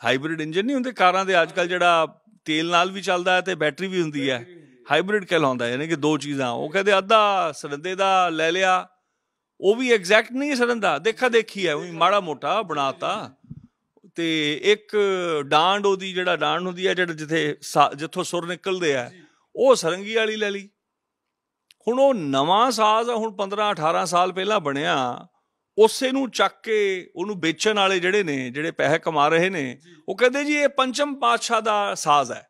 Speaker 1: ਹਾਈਬ੍ਰਿਡ ਇੰਜਨ ਨਹੀਂ ਹੁੰਦੇ ਕਾਰਾਂ ਦੇ ਅੱਜਕੱਲ ਜਿਹੜਾ ਤੇਲ ਨਾਲ ਵੀ ਚੱਲਦਾ ਹੈ ਤੇ ਬੈਟਰੀ ਵੀ ਹੁੰਦੀ ਹੈ ਹਾਈਬ੍ਰਿਡ ਕਹਿਲਾਉਂਦਾ ਯਾਨੀ ਕਿ ਦੋ ਚੀਜ਼ਾਂ ਉਹ ਕਹਿੰਦੇ ਅੱਧਾ ਸਰੰਦੇ ਦਾ ਲੈ ਲਿਆ ਉਹ ਵੀ ਐਗਜ਼ੈਕਟ ਨਹੀਂ ਸਰੰਦਾ ਦੇਖਾ ਦੇਖੀ ਹੈ ਉਹ ਮਾੜਾ ਮੋਟਾ ਬਣਾਤਾ ਤੇ ਇੱਕ ਡਾਂਡ ਉਹਦੀ ਜਿਹੜਾ ਡਾਂਡ ਹੁੰਦੀ ਹੈ ਜਿਹੜਾ ਜਿੱਥੇ ਜਿੱਥੋਂ ਸੁਰ ਨਿਕਲਦੇ ਆ ਉਹ ਸਰੰਗੀ ਵਾਲੀ ਲੈ ਲਈ ਹੁਣ ਉਹ ਨਵਾਂ ਸਾਜ਼ ਹੁਣ 15 18 ਸਾਲ ਪਹਿਲਾਂ ਬਣਿਆ ਉਸੇ ਨੂੰ ਚੱਕ ਕੇ ਉਹਨੂੰ ਵੇਚਣ ਵਾਲੇ ਜਿਹੜੇ ਨੇ ਜਿਹੜੇ ਪੈਸੇ ਕਮਾ ਰਹੇ ਨੇ ਉਹ ਕਹਿੰਦੇ ਜੀ ਇਹ ਪੰਚਮ ਪਾਤਸ਼ਾਹ ਦਾ ਸਾਜ਼ ਹੈ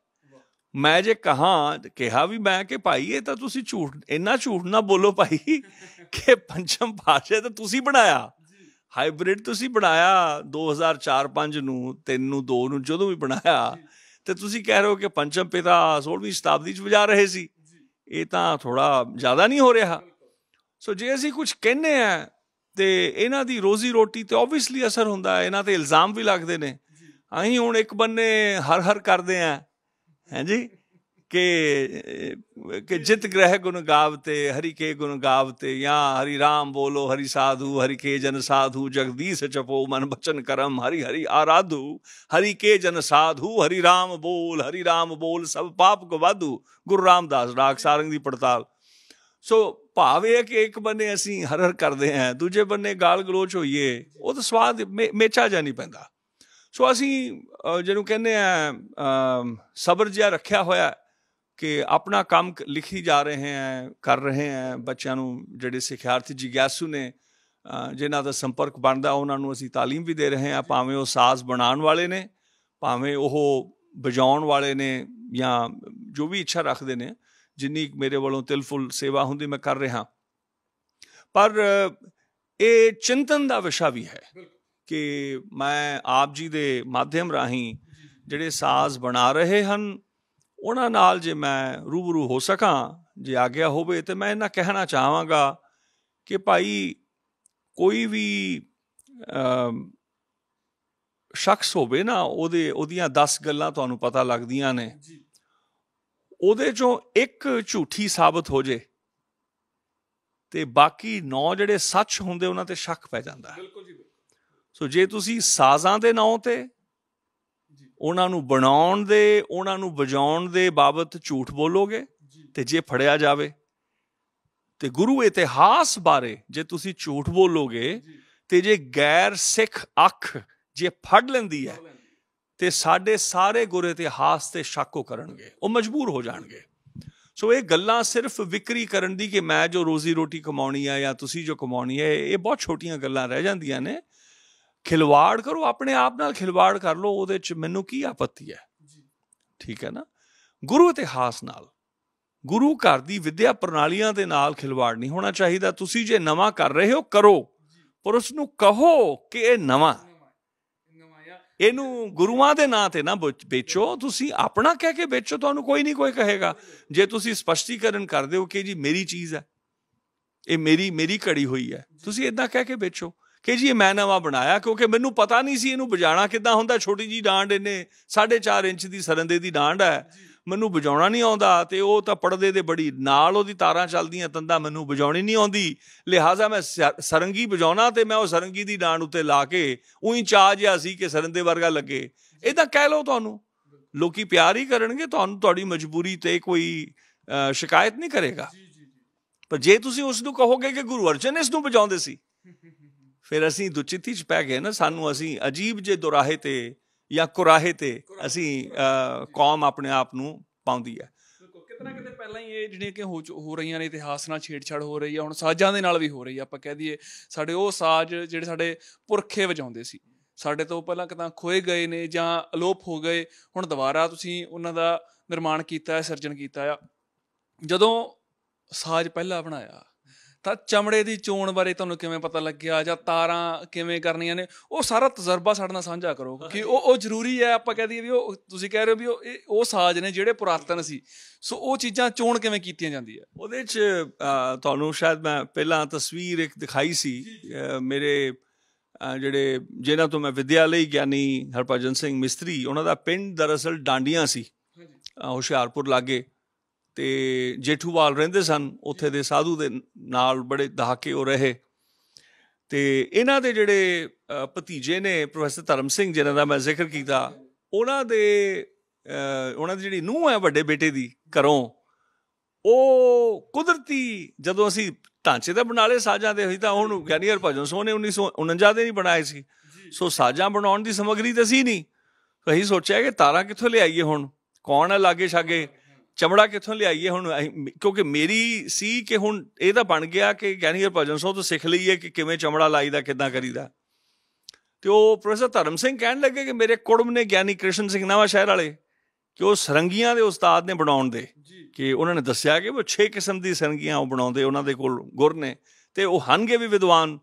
Speaker 1: ਮੈਂ ਜੇ ਕਹਾ ਕਿਹਾ ਵੀ ਮੈਂ ਕਿ ਭਾਈ ਇਹ ਤਾਂ ਤੁਸੀਂ ਝੂਠ ਇੰਨਾ ਝੂਠ ਨਾ ਬੋਲੋ ਭਾਈ [laughs] ਕਿ ਪੰਚਮ ਪਾਤਸ਼ਾਹ ਤਾਂ ਤੁਸੀਂ ਬਣਾਇਆ ਹਾਈਬ੍ਰਿਡ ਤੁਸੀਂ ਬਣਾਇਆ 2004-5 ਨੂੰ 3 ਨੂੰ 2 ਨੂੰ ਜਦੋਂ ਵੀ ਬਣਾਇਆ ਤੇ ਤੁਸੀਂ ਕਹਿ ਰਹੇ ਹੋ ਕਿ ਪੰਚਮ ਪਿਤਾ 16ਵੀਂ ਸ਼ਤਾਬਦੀ 'ਚ ਵਜਾ ਰਹੇ ਸੀ ਇਹ ਤਾਂ ਥੋੜਾ ਜ਼ਿਆਦਾ ਨਹੀਂ ਹੋ ਰਿਹਾ ਸੋ ਜੇ ਅਸੀਂ ਕੁਝ ਕਹਿੰਨੇ ਆ ਤੇ ਇਹਨਾਂ ਦੀ ਰੋਜ਼ੀ ਰੋਟੀ ਤੇ ਆਬਵੀਅਸਲੀ ਅਸਰ ਹੁੰਦਾ ਹੈ ਇਹਨਾਂ ਤੇ ਇਲਜ਼ਾਮ ਵੀ ਲੱਗਦੇ ਨੇ ਅਸੀਂ ਹੁਣ ਇੱਕ ਬੰਨੇ ਹਰ ਹਰ ਕਰਦੇ ਆ ਹੈ ਜੀ ਕਿ ਕਿ ਜਿਤ ਗ੍ਰਹਿ ਗੁਣ ਗਾਵਤੇ ਹਰੀ ਕੇ ਗੁਣ ਗਾਵਤੇ ਜਾਂ ਹਰੀ RAM ਬੋਲੋ ਹਰੀ ਸਾਧੂ ਹਰੀ ਕੇ ਜਨ ਸਾਧੂ ਜਗਦੀਸ਼ ਚਪੋ ਮਨ ਬਚਨ ਕਰਮ ਹਰੀ ਹਰੀ ਆਰਾਧੂ ਹਰੀ ਕੇ ਜਨ ਸਾਧੂ ਹਰੀ RAM ਬੋਲ ਹਰੀ RAM ਬੋਲ ਸਭ ਪਾਪ ਕੋ ਵਾਧੂ ਗੁਰੂ ਰਾਮਦਾਸ ਰਾਗ ਸਾਰੰਗ ਦੀ ਪੜਤਾਲ ਸੋ ਭਾਵ ਇਹ ਕਿ ਇੱਕ ਬੰਨੇ ਅਸੀਂ ਹਰ ਹਰ ਕਰਦੇ ਹਾਂ ਦੂਜੇ ਬੰਨੇ ਗਾਲ ਗਲੋਚ ਹੋਈਏ ਉਹ ਤਾਂ ਸਵਾਦ ਮੇਚਾ ਜਾ ਨਹੀਂ ਪੈਂਦਾ ਸੋ ਅਸੀਂ ਜਿਹਨੂੰ ਕਹਿੰਦੇ ਆ ਸਬਰ ਜਿਆ ਰੱਖਿਆ ਹੋਇਆ ਕਿ ਆਪਣਾ ਕੰਮ ਲਿਖੀ ਜਾ ਰਹੇ ਹੈ ਕਰ ਰਹੇ ਹੈ ਬੱਚਿਆਂ ਨੂੰ ਜਿਹੜੇ ਸਿਖਿਆਰਥੀ ਜਿਗਿਆਸੂ ਨੇ ਜਿਨ੍ਹਾਂ ਦਾ ਸੰਪਰਕ ਬਣਦਾ ਉਹਨਾਂ ਨੂੰ ਅਸੀਂ تعلیم ਵੀ ਦੇ ਰਹੇ ਹਾਂ ਭਾਵੇਂ ਉਹ ਸਾਜ਼ ਬਣਾਉਣ ਵਾਲੇ ਨੇ ਭਾਵੇਂ ਉਹ ਵਜਾਉਣ ਵਾਲੇ ਨੇ ਜਾਂ ਜੋ ਵੀ ਇੱਛਾ ਰੱਖਦੇ ਨੇ ਜਿੰਨੀ ਮੇਰੇ ਵੱਲੋਂ ਤਿਲਫੁਲ ਸੇਵਾ ਹੁੰਦੀ ਮੈਂ ਕਰ ਰਿਹਾ ਪਰ ਇਹ ਚਿੰਤਨ ਦਾ ਵਿਸ਼ਾ ਵੀ ਹੈ ਕਿ ਮੈਂ ਆਪ ਜੀ ਦੇ ਮਾਧਿਅਮ ਰਾਹੀਂ ਜਿਹੜੇ ਸਾਜ਼ ਬਣਾ ਰਹੇ ਹਨ ਉਹਨਾਂ ਨਾਲ ਜੇ ਮੈਂ ਰੂਬਰੂ ਹੋ ਸਕਾਂ ਜੇ ਆਗਿਆ ਹੋਵੇ ਤੇ ਮੈਂ ਇਹਨਾਂ ਕਹਿਣਾ ਚਾਹਾਂਗਾ ਕਿ ਭਾਈ ਕੋਈ ਵੀ ਸ਼ਖਸ ਹੋਵੇ ਨਾ ਉਹਦੇ ਉਹਦੀਆਂ 10 ਗੱਲਾਂ ਤੁਹਾਨੂੰ ਪਤਾ ਲੱਗਦੀਆਂ ਨੇ ਉਹਦੇ ਚੋਂ ਇੱਕ ਝੂਠੀ ਸਾਬਤ ਹੋ ਜੇ ਤੇ ਬਾਕੀ 9 ਜਿਹੜੇ ਸੱਚ ਹੁੰਦੇ ਉਹਨਾਂ ਤੇ ਸ਼ੱਕ ਪੈ ਜਾਂਦਾ ਬਿਲਕੁਲ ਜੀ ਸੋ ਜੇ ਤੁਸੀਂ ਸਾਜ਼ਾਂ ਦੇ ਨਾਂ ਤੇ ਉਹਨਾਂ ਨੂੰ ਬਣਾਉਣ ਦੇ ਉਹਨਾਂ ਨੂੰ ਵਜਾਉਣ ਦੇ ਬਾਬਤ ਝੂਠ ਬੋਲੋਗੇ ਤੇ ਜੇ ਫੜਿਆ ਜਾਵੇ ਤੇ ਗੁਰੂ ਇਤਿਹਾਸ ਬਾਰੇ ਜੇ ਤੁਸੀਂ ਝੂਠ ਬੋਲੋਗੇ ਤੇ ਜੇ ਗੈਰ ਸਿੱਖ ਅੱਖ ਜੇ ਫੜ ਲੈਂਦੀ ਹੈ ਤੇ ਸਾਡੇ ਸਾਰੇ ਗੁਰ ਇਤਿਹਾਸ ਤੇ ਸ਼ੱਕੋ ਕਰਨਗੇ ਉਹ ਮਜਬੂਰ ਹੋ ਜਾਣਗੇ ਸੋ ਇਹ ਗੱਲਾਂ ਸਿਰਫ ਵਿਕਰੀ ਕਰਨ ਦੀ ਕਿ ਮੈਂ ਜੋ ਰੋਜ਼ੀ ਰੋਟੀ ਕਮਾਉਣੀ ਆ ਜਾਂ ਤੁਸੀਂ ਜੋ ਕਮਾਉਣੀ ਹੈ ਇਹ ਬਹੁਤ ਛੋਟੀਆਂ ਗੱਲਾਂ ਰਹਿ ਜਾਂਦੀਆਂ ਨੇ ਖਿਲਵਾੜ ਕਰੋ ਆਪਣੇ ਆਪ ਨਾਲ ਖਿਲਵਾੜ ਕਰ ਲਓ ਉਹਦੇ ਚ ਮੈਨੂੰ ਕੀ ਆਪੱਤੀ ਹੈ ਠੀਕ ਹੈ ਨਾ ਗੁਰੂ ਇਤਿਹਾਸ ਨਾਲ ਗੁਰੂ ਘਰ ਦੀ ਵਿਦਿਆ ਪ੍ਰਣਾਲੀਆਂ ਦੇ ਨਾਲ ਖਿਲਵਾੜ ਨਹੀਂ ਹੋਣਾ ਚਾਹੀਦਾ ਤੁਸੀਂ ਜੇ ਨਵਾਂ ਕਰ ਰਹੇ ਹੋ ਕਰੋ ਪਰ ਉਸ ਨੂੰ ਕਹੋ ਕਿ ਇਹ ਨਵਾਂ ਇਹਨੂੰ ਗੁਰੂਆਂ ਦੇ ਨਾਂ ਤੇ ਨਾ ਵੇਚੋ ਤੁਸੀਂ ਆਪਣਾ ਕਹਿ ਕੇ ਵੇਚੋ ਤੁਹਾਨੂੰ ਕੋਈ ਨਹੀਂ ਕੋਈ ਕਹੇਗਾ ਜੇ ਤੁਸੀਂ ਸਪਸ਼ਟੀਕਰਨ ਕਰਦੇ ਹੋ ਕਿ ਜੀ ਮੇਰੀ ਚੀਜ਼ ਹੈ ਇਹ ਮੇਰੀ ਮੇਰੀ ਕੜੀ ਹੋਈ ਹੈ ਤੁਸੀਂ ਇਦਾਂ ਕਹਿ ਕੇ ਵੇਚੋ ਕਿ ਜੀ ਮੈਂ ਨਵਾਂ ਬਣਾਇਆ ਕਿਉਂਕਿ ਮੈਨੂੰ ਪਤਾ ਨਹੀਂ ਸੀ ਇਹਨੂੰ ਵਜਾਣਾ ਕਿੱਦਾਂ ਹੁੰਦਾ ਛੋਟੀ ਜੀ ਡਾਂਡ ਇਹਨੇ 4.5 ਇੰਚ ਦੀ ਸਰੰਦੇ ਦੀ ਡਾਂਡ ਹੈ ਮੈਨੂੰ ਵਜਾਉਣਾ ਨਹੀਂ ਆਉਂਦਾ ਤੇ ਉਹ ਤਾਂ ਪੜਦੇ ਦੇ ਬੜੀ ਨਾਲ ਉਹਦੀ ਤਾਰਾਂ ਚੱਲਦੀਆਂ ਤੰਦਾ ਮੈਨੂੰ ਵਜਾਉਣੀ ਨਹੀਂ ਆਉਂਦੀ ਲਿਹਾਜ਼ਾ ਮੈਂ ਸਰੰਗੀ ਵਜਾਉਣਾ ਤੇ ਮੈਂ ਉਹ ਸਰੰਗੀ ਦੀ ਡਾਂਡ ਉੱਤੇ ਲਾ ਕੇ ਉਹੀ ਚਾਹ ਜਿਆ ਸੀ ਕਿ ਸਰੰਦੇ ਵਰਗਾ ਲੱਗੇ ਇਦਾਂ ਕਹਿ ਲਓ ਤੁਹਾਨੂੰ ਲੋਕੀ ਪਿਆਰ ਹੀ ਕਰਨਗੇ ਤੁਹਾਨੂੰ ਤੁਹਾਡੀ ਮਜਬੂਰੀ ਤੇ ਕੋਈ ਸ਼ਿਕਾਇਤ ਨਹੀਂ ਕਰੇਗਾ ਪਰ ਜੇ ਤੁਸੀਂ ਉਸ ਨੂੰ ਕਹੋਗੇ ਕਿ ਗੁਰੂ ਅਰਜਨ ਇਸ ਨੂੰ ਵਜਾਉਂਦੇ ਸੀ ਫਿਰ ਅਸੀਂ ਦੁਚਿੱਤੀ 'ਚ ਪੈ ਗਏ ਨਾ ਸਾਨੂੰ ਅਸੀਂ ਅਜੀਬ ਜੇ ਦੁਰਾਹੇ ਤੇ ਜਾਂ ਕੁਰਾਹੇ ਤੇ ਅਸੀਂ ਕੌਮ ਆਪਣੇ ਆਪ ਨੂੰ ਪਾਉਂਦੀ ਹੈ ਕਿਤਨਾ ਕਿਤੇ
Speaker 3: ਪਹਿਲਾਂ ਹੀ ਇਹ ਜਿਹੜੇ
Speaker 2: ਕਿ ਹੋ ਰਹੀਆਂ ਨੇ ਇਤਿਹਾਸ ਨਾਲ ਛੇੜਛਾੜ ਹੋ ਰਹੀ ਹੈ ਹੁਣ ਸਾਜ਼ਾਂ ਦੇ ਨਾਲ ਵੀ ਹੋ ਰਹੀ ਹੈ ਆਪਾਂ ਕਹਿ ਦਈਏ ਸਾਡੇ ਉਹ ਸਾਜ਼ ਜਿਹੜੇ ਸਾਡੇ ਪੁਰਖੇ ਵਜਾਉਂਦੇ ਸੀ ਸਾਡੇ ਤੋਂ ਪਹਿਲਾਂ ਕਿਤਾ ਖੋਏ ਗਏ ਨੇ ਜਾਂ ਅਲੋਪ ਹੋ ਗਏ ਹੁਣ ਦੁਬਾਰਾ ਤੁਸੀਂ ਉਹਨਾਂ ਦਾ ਨਿਰਮਾਣ ਕੀਤਾ ਹੈ ਸਿਰਜਣ ਕੀਤਾ ਆ ਜਦੋਂ ਸਾਜ਼ ਪਹਿਲਾਂ ਬਣਾਇਆ ਤਾਂ ਚਮੜੇ ਦੀ ਚੋਣ ਬਾਰੇ ਤੁਹਾਨੂੰ ਕਿਵੇਂ ਪਤਾ ਲੱਗਿਆ ਜਾਂ ਤਾਰਾਂ ਕਿਵੇਂ ਕਰਨੀਆਂ ਨੇ ਉਹ ਸਾਰਾ ਤਜਰਬਾ ਸਾਡੇ ਨਾਲ ਸਾਂਝਾ ਕਰੋ ਕਿ ਉਹ ਉਹ ਜ਼ਰੂਰੀ ਹੈ ਆਪਾਂ ਕਹਦੇ ਵੀ
Speaker 1: ਉਹ ਤੁਸੀਂ ਕਹਿ ਰਹੇ ਹੋ ਵੀ ਉਹ ਉਹ ਸਾਜ਼ ਨੇ ਜਿਹੜੇ ਪੁਰਾਤਨ ਸੀ ਸੋ ਉਹ
Speaker 2: ਚੀਜ਼ਾਂ ਚੋਣ ਕਿਵੇਂ ਕੀਤੀਆਂ ਜਾਂਦੀਆਂ
Speaker 1: ਉਹਦੇ 'ਚ ਤੁਹਾਨੂੰ ਸ਼ਾਇਦ ਮੈਂ ਪਹਿਲਾਂ ਤਸਵੀਰ ਇੱਕ ਦਿਖਾਈ ਸੀ ਮੇਰੇ ਜਿਹੜੇ ਜਿਨ੍ਹਾਂ ਤੋਂ ਮੈਂ ਵਿਦਿਆਲੇ ਗਿਆਨੀ ਹਰਪਜਨ ਸਿੰਘ ਮਿਸਤਰੀ ਉਹਨਾਂ ਦਾ ਪਿੰਡ ਦਰਅਸਲ ਡਾਂਡੀਆਂ ਸੀ ਹੁਸ਼ਿਆਰਪੁਰ ਲਾਗੇ ਤੇ ਜੇਠੂਵਾਲ ਰਹਿੰਦੇ ਸਨ ਉੱਥੇ ਦੇ ਸਾਧੂ ਦੇ ਨਾਲ ਬੜੇ ਦਹਾਕੇ ਹੋ ਰਹੇ ਤੇ ਇਹਨਾਂ ਦੇ ਜਿਹੜੇ ਭਤੀਜੇ ਨੇ ਪ੍ਰੋਫੈਸਰ ਧਰਮ ਸਿੰਘ ਜਿਨ੍ਹਾਂ ਦਾ ਮੈਂ ਜ਼ਿਕਰ ਕੀਤਾ ਉਹਨਾਂ ਦੇ ਉਹਨਾਂ ਦੀ ਜਿਹੜੀ ਨੂੰਹ ਹੈ ਵੱਡੇ ਬੇਟੇ ਦੀ ਘਰੋਂ ਉਹ ਕੁਦਰਤੀ ਜਦੋਂ ਅਸੀਂ ਢਾਂਚੇ ਤਾਂ ਬਣਾ ਲਏ ਸਾਜਾਂ ਦੇ ਹੋਈ ਤਾਂ ਹੁਣ ਗਿਆਨੀ ਹਰਭਜਨ ਸੋਨੇ 1949 ਦੇ ਨਹੀਂ ਬਣਾਏ ਸੀ ਸੋ ਸਾਜਾਂ ਬਣਾਉਣ ਦੀ ਸਮਗਰੀ ਤਾਂ ਸੀ ਨਹੀਂ ਅਸੀਂ ਸੋਚਿਆ ਕਿ ਤਾਰਾਂ ਕਿੱਥੋਂ ਲਿਆਈਏ ਹੁਣ ਕੌਣ ਹੈ ਲਾਗੇ ਛਾਗੇ ਚਮੜਾ ਕਿੱਥੋਂ ਲਿਆਈਏ ਹੁਣ ਕਿਉਂਕਿ ਮੇਰੀ ਸੀ ਕਿ ਹੁਣ ਇਹ ਤਾਂ ਬਣ ਗਿਆ ਕਿ ਗਿਆਨੀ ਭਜਨ ਸੋ ਤੋਂ ਸਿੱਖ ਲਈਏ ਕਿ ਕਿਵੇਂ ਚਮੜਾ ਲਾਈਦਾ ਕਿਦਾਂ ਕਰੀਦਾ ਤੇ ਉਹ ਪ੍ਰੋਫੈਸਰ ਧਰਮ ਸਿੰਘ ਕਹਿਣ ਲੱਗੇ ਕਿ ਮੇਰੇ ਕੁੜਮ ਨੇ ਗਿਆਨੀ ਕ੍ਰਿਸ਼ਨ ਸਿੰਘ ਨਾਵਾ ਸ਼ਹਿਰ ਵਾਲੇ ਕਿ ਉਹ ਸਰੰਗੀਆਂ ਦੇ ਉਸਤਾਦ ਨੇ ਬਣਾਉਣ ਦੇ ਕਿ ਉਹਨਾਂ ਨੇ ਦੱਸਿਆ ਕਿ ਉਹ 6 ਕਿਸਮ ਦੀ ਸਰੰਗੀਆਂ ਉਹ ਬਣਾਉਂਦੇ ਉਹਨਾਂ ਦੇ ਕੋਲ ਗੁਰ ਨੇ ਤੇ ਉਹ ਹਨਗੇ ਵੀ ਵਿਦਵਾਨ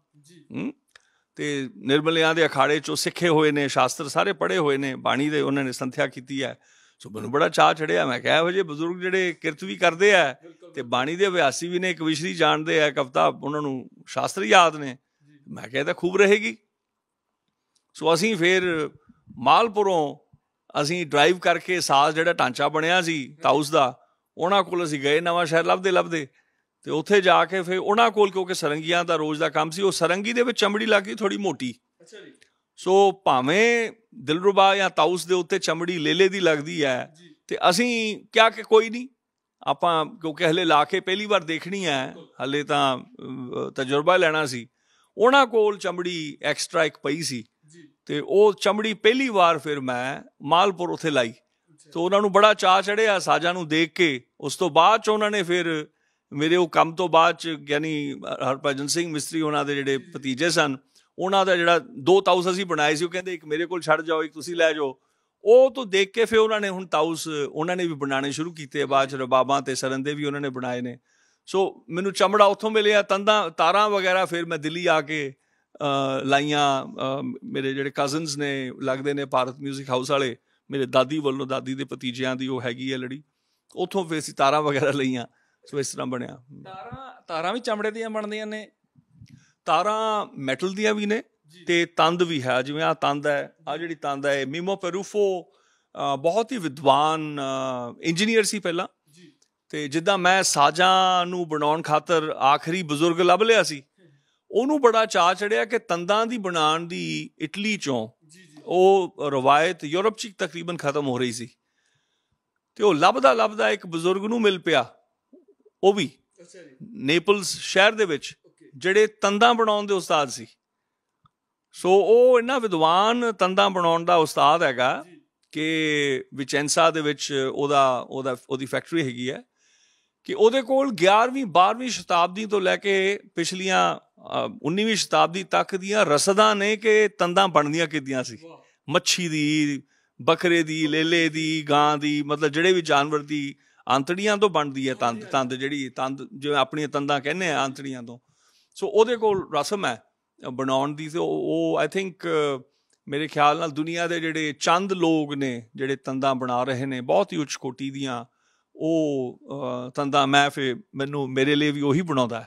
Speaker 1: ਤੇ ਨਿਰਮਲਿਆਂ ਦੇ ਅਖਾੜੇ ਚੋਂ ਸਿੱਖੇ ਹੋਏ ਨੇ ਸ਼ਾਸਤਰ ਸਾਰੇ ਪੜ੍ਹੇ ਹੋਏ ਨੇ ਬਾਣੀ ਦੇ ਉਹਨਾਂ ਨੇ ਸੰਥਿਆ ਕੀਤੀ ਹੈ ਸੋ ਮੈਨੂੰ ਬੜਾ ਚਾਹ ਚੜਿਆ ਮੈਂ ਕਿਹਾ ਇਹੋ ਜਿਹੇ ਬਜ਼ੁਰਗ ਜਿਹੜੇ ਕਿਰਤ ਵੀ ਕਰਦੇ ਆ ਤੇ ਬਾਣੀ ਦੇ ਅਭਿਆਸੀ ਵੀ ਨੇ ਕਵਿਸ਼ਰੀ ਜਾਣਦੇ ਆ ਕਵਤਾ ਉਹਨਾਂ ਨੂੰ ਸ਼ਾਸਤਰ ਯਾਦ ਨੇ ਮੈਂ ਕਿਹਾ ਤਾਂ ਖੂਬ ਰਹੇਗੀ ਸੋ ਅਸੀਂ ਫੇਰ ਮਾਲਪੁਰੋਂ ਅਸੀਂ ਡਰਾਈਵ ਕਰਕੇ ਸਾਜ਼ ਜਿਹੜਾ ਢਾਂਚਾ ਬਣਿਆ ਸੀ ਤਾਉਸ ਦਾ ਉਹਨਾਂ ਕੋਲ ਅਸੀਂ ਗਏ ਨਵਾਂ ਸ਼ਹਿਰ ਲੱਭਦੇ ਲੱਭਦੇ ਤੇ ਉੱਥੇ ਜਾ ਕੇ ਫੇਰ ਉਹਨਾਂ ਕੋਲ ਕਿਉਂਕਿ ਸਰੰਗੀਆਂ ਦਾ ਰੋਜ਼ ਦਾ ਕੰਮ ਸੀ ਉਹ ਸਰੰਗੀ ਦੇ ਵਿੱਚ ਚਮੜੀ ਲੱਗੀ ਥੋੜੀ ਮੋਟੀ ਅੱਛਾ ਜੀ ਸੋ ਭਾਵੇਂ ਦਿਲਰੁਬਾ ਜਾਂ ਤਾਊਸ ਦੇ ਉੱਤੇ ਚਮੜੀ ਲੇਲੇ ਦੀ ਲੱਗਦੀ ਹੈ ਤੇ ਅਸੀਂ ਕਿਹਾ ਕਿ ਕੋਈ ਨਹੀਂ ਆਪਾਂ ਕਿਉਂਕਿ ਹਲੇ ਲਾ ਕੇ ਪਹਿਲੀ ਵਾਰ ਦੇਖਣੀ ਹੈ ਹਲੇ ਤਾਂ ਤਜਰਬਾ ਲੈਣਾ ਸੀ ਉਹਨਾਂ ਕੋਲ ਚਮੜੀ ਐਕਸਟਰਾ ਇੱਕ ਪਈ ਸੀ ਤੇ ਉਹ ਚਮੜੀ ਪਹਿਲੀ ਵਾਰ ਫਿਰ ਮੈਂ ਮਾਲਪੁਰ ਉਥੇ ਲਾਈ ਤੇ ਉਹਨਾਂ ਨੂੰ ਬੜਾ ਚਾਹ ਚੜਿਆ ਸਾਜਾ ਨੂੰ ਦੇਖ ਕੇ ਉਸ ਤੋਂ ਬਾਅਦ ਚ ਉਹਨਾਂ ਨੇ ਫਿਰ ਮੇਰੇ ਉਹ ਕੰਮ ਤੋਂ ਬਾਅਦ ਚ ਯਾਨੀ ਹਰਪਜਨ ਸਿੰਘ ਮਿਸਤਰੀ ਉਹਨਾਂ ਦੇ ਜਿਹੜੇ ਭਤੀਜੇ ਸਨ ਉਹਨਾਂ ਦਾ ਜਿਹੜਾ 2 ਤਾਊਸ ਅਸੀਂ ਬਣਾਏ ਸੀ ਉਹ ਕਹਿੰਦੇ ਇੱਕ ਮੇਰੇ ਕੋਲ ਛੱਡ ਜਾਓ ਇੱਕ ਤੁਸੀਂ ਲੈ ਜਾਓ ਉਹ ਤੋਂ ਦੇਖ ਕੇ ਫਿਰ ਉਹਨਾਂ ਨੇ ਹੁਣ ਤਾਊਸ ਉਹਨਾਂ ਨੇ ਵੀ ਬਣਾਉਣੇ ਸ਼ੁਰੂ ਕੀਤੇ ਬਾਅਦ ਚ ਰਬਾਬਾਂ ਤੇ ਸਰੰਦੇ ਵੀ ਉਹਨਾਂ ਨੇ ਬਣਾਏ ਨੇ ਸੋ ਮੈਨੂੰ ਚਮੜਾ ਉੱਥੋਂ ਮਿਲਿਆ ਤੰਦਾਂ ਤਾਰਾਂ ਵਗੈਰਾ ਫਿਰ ਮੈਂ ਦਿੱਲੀ ਆ ਕੇ ਲਾਈਆਂ ਮੇਰੇ ਜਿਹੜੇ ਕਜ਼ਨਸ ਨੇ ਲੱਗਦੇ ਨੇ ਭਾਰਤ 뮤직 ਹਾਊਸ ਵਾਲੇ ਮੇਰੇ ਦਾਦੀ ਵੱਲੋਂ ਦਾਦੀ ਦੇ ਭਤੀਜਿਆਂ ਦੀ ਉਹ ਹੈਗੀ ਹੈ ਲੜੀ ਉੱਥੋਂ ਫਿਰ ਅਸੀਂ ਤਾਰਾਂ ਵਗੈਰਾ ਲਈਆਂ ਸੋ ਇਸ ਤਰ੍ਹਾਂ ਬਣਿਆ ਤਾਰਾਂ ਤਾਰਾਂ ਵੀ ਚਮੜੇ ਦੀਆਂ ਬਣਦੀਆਂ ਨੇ ਤਾਰਾਂ ਮੈਟਲ ਦੀਆਂ ਵੀ ਨੇ ਤੇ ਤੰਦ ਵੀ ਹੈ ਜਿਵੇਂ ਆ ਤੰਦ ਹੈ ਆ ਜਿਹੜੀ ਤੰਦ ਹੈ ਮੀਮੋ ਪੈਰੂਫੋ ਬਹੁਤ ਹੀ ਵਿਦਵਾਨ ਇੰਜੀਨੀਅਰ ਸੀ ਪਹਿਲਾਂ ਤੇ ਜਿੱਦਾਂ ਮੈਂ ਸਾਜਾਂ ਨੂੰ ਬਣਾਉਣ ਖਾਤਰ ਆਖਰੀ ਬਜ਼ੁਰਗ ਲੱਭ ਲਿਆ ਸੀ ਉਹਨੂੰ ਬੜਾ ਚਾਹ ਚੜਿਆ ਕਿ ਤੰਦਾਂ ਦੀ ਬਣਾਉਣ ਦੀ ਇਟਲੀ ਚੋਂ ਉਹ ਰਵਾਇਤ ਯੂਰਪ ਚ ਤਕਰੀਬਨ ਖਤਮ ਹੋ ਰਹੀ ਸੀ ਤੇ ਉਹ ਲੱਭਦਾ ਲੱਭਦਾ ਇੱਕ ਬਜ਼ੁਰਗ ਨੂੰ ਮਿਲ ਪਿਆ ਉਹ ਵੀ ਨੇਪਲਸ ਸ਼ਹਿਰ ਦੇ ਵਿੱਚ ਜਿਹੜੇ ਤੰਦਾਂ ਬਣਾਉਣ ਦੇ ਉਸਤਾਦ ਸੀ ਸੋ ਉਹ ਇਹਨਾਂ ਵਿਦਵਾਨ ਤੰਦਾਂ ਬਣਾਉਣ ਦਾ ਉਸਤਾਦ ਹੈਗਾ ਕਿ ਵਿਚੈਂਸਾ ਦੇ ਵਿੱਚ ਉਹਦਾ ਉਹਦਾ ਉਹਦੀ ਫੈਕਟਰੀ ਹੈਗੀ ਹੈ ਕਿ ਉਹਦੇ ਕੋਲ 11ਵੀਂ 12ਵੀਂ ਸ਼ਤਾਬਦੀ ਤੋਂ ਲੈ ਕੇ ਪਿਛਲੀਆਂ 19ਵੀਂ ਸ਼ਤਾਬਦੀ ਤੱਕ ਦੀਆਂ ਰਸਦਾਂ ਨੇ ਕਿ ਤੰਦਾਂ ਬਣਦੀਆਂ ਕਿਦੀਆਂ ਸੀ ਮੱਛੀ ਦੀ ਬੱਕਰੇ ਦੀ ਲੇਲੇ ਦੀ ਗਾਂ ਦੀ ਮਤਲਬ ਜਿਹੜੇ ਵੀ ਜਾਨਵਰ ਦੀ ਆਂਤੜੀਆਂ ਤੋਂ ਬਣਦੀ ਹੈ ਤੰਦ ਤੰਦ ਜਿਹੜੀ ਤੰਦ ਜਿਵੇਂ ਆਪਣੀਆਂ ਤੰਦਾਂ ਕਹਿੰਦੇ ਆ ਆਂਤੜੀਆਂ ਤੋਂ ਸੋ ਉਹਦੇ ਕੋਲ ਰਸਮ ਹੈ ਬਣਾਉਣ ਦੀ ਤੇ ਉਹ ਆਈ ਥਿੰਕ ਮੇਰੇ ਖਿਆਲ ਨਾਲ ਦੁਨੀਆ ਦੇ ਜਿਹੜੇ ਚੰਦ ਲੋਕ ਨੇ ਜਿਹੜੇ ਤੰਦਾਂ ਬਣਾ ਰਹੇ ਨੇ ਬਹੁਤ ਹੀ ਉੱਚ ਕੋਟੀ ਦੀਆਂ ਉਹ ਤੰਦਾਂ ਮੈਂ ਫੇ ਮੈਨੂੰ ਮੇਰੇ ਲਈ ਵੀ ਉਹੀ ਬਣਾਉਂਦਾ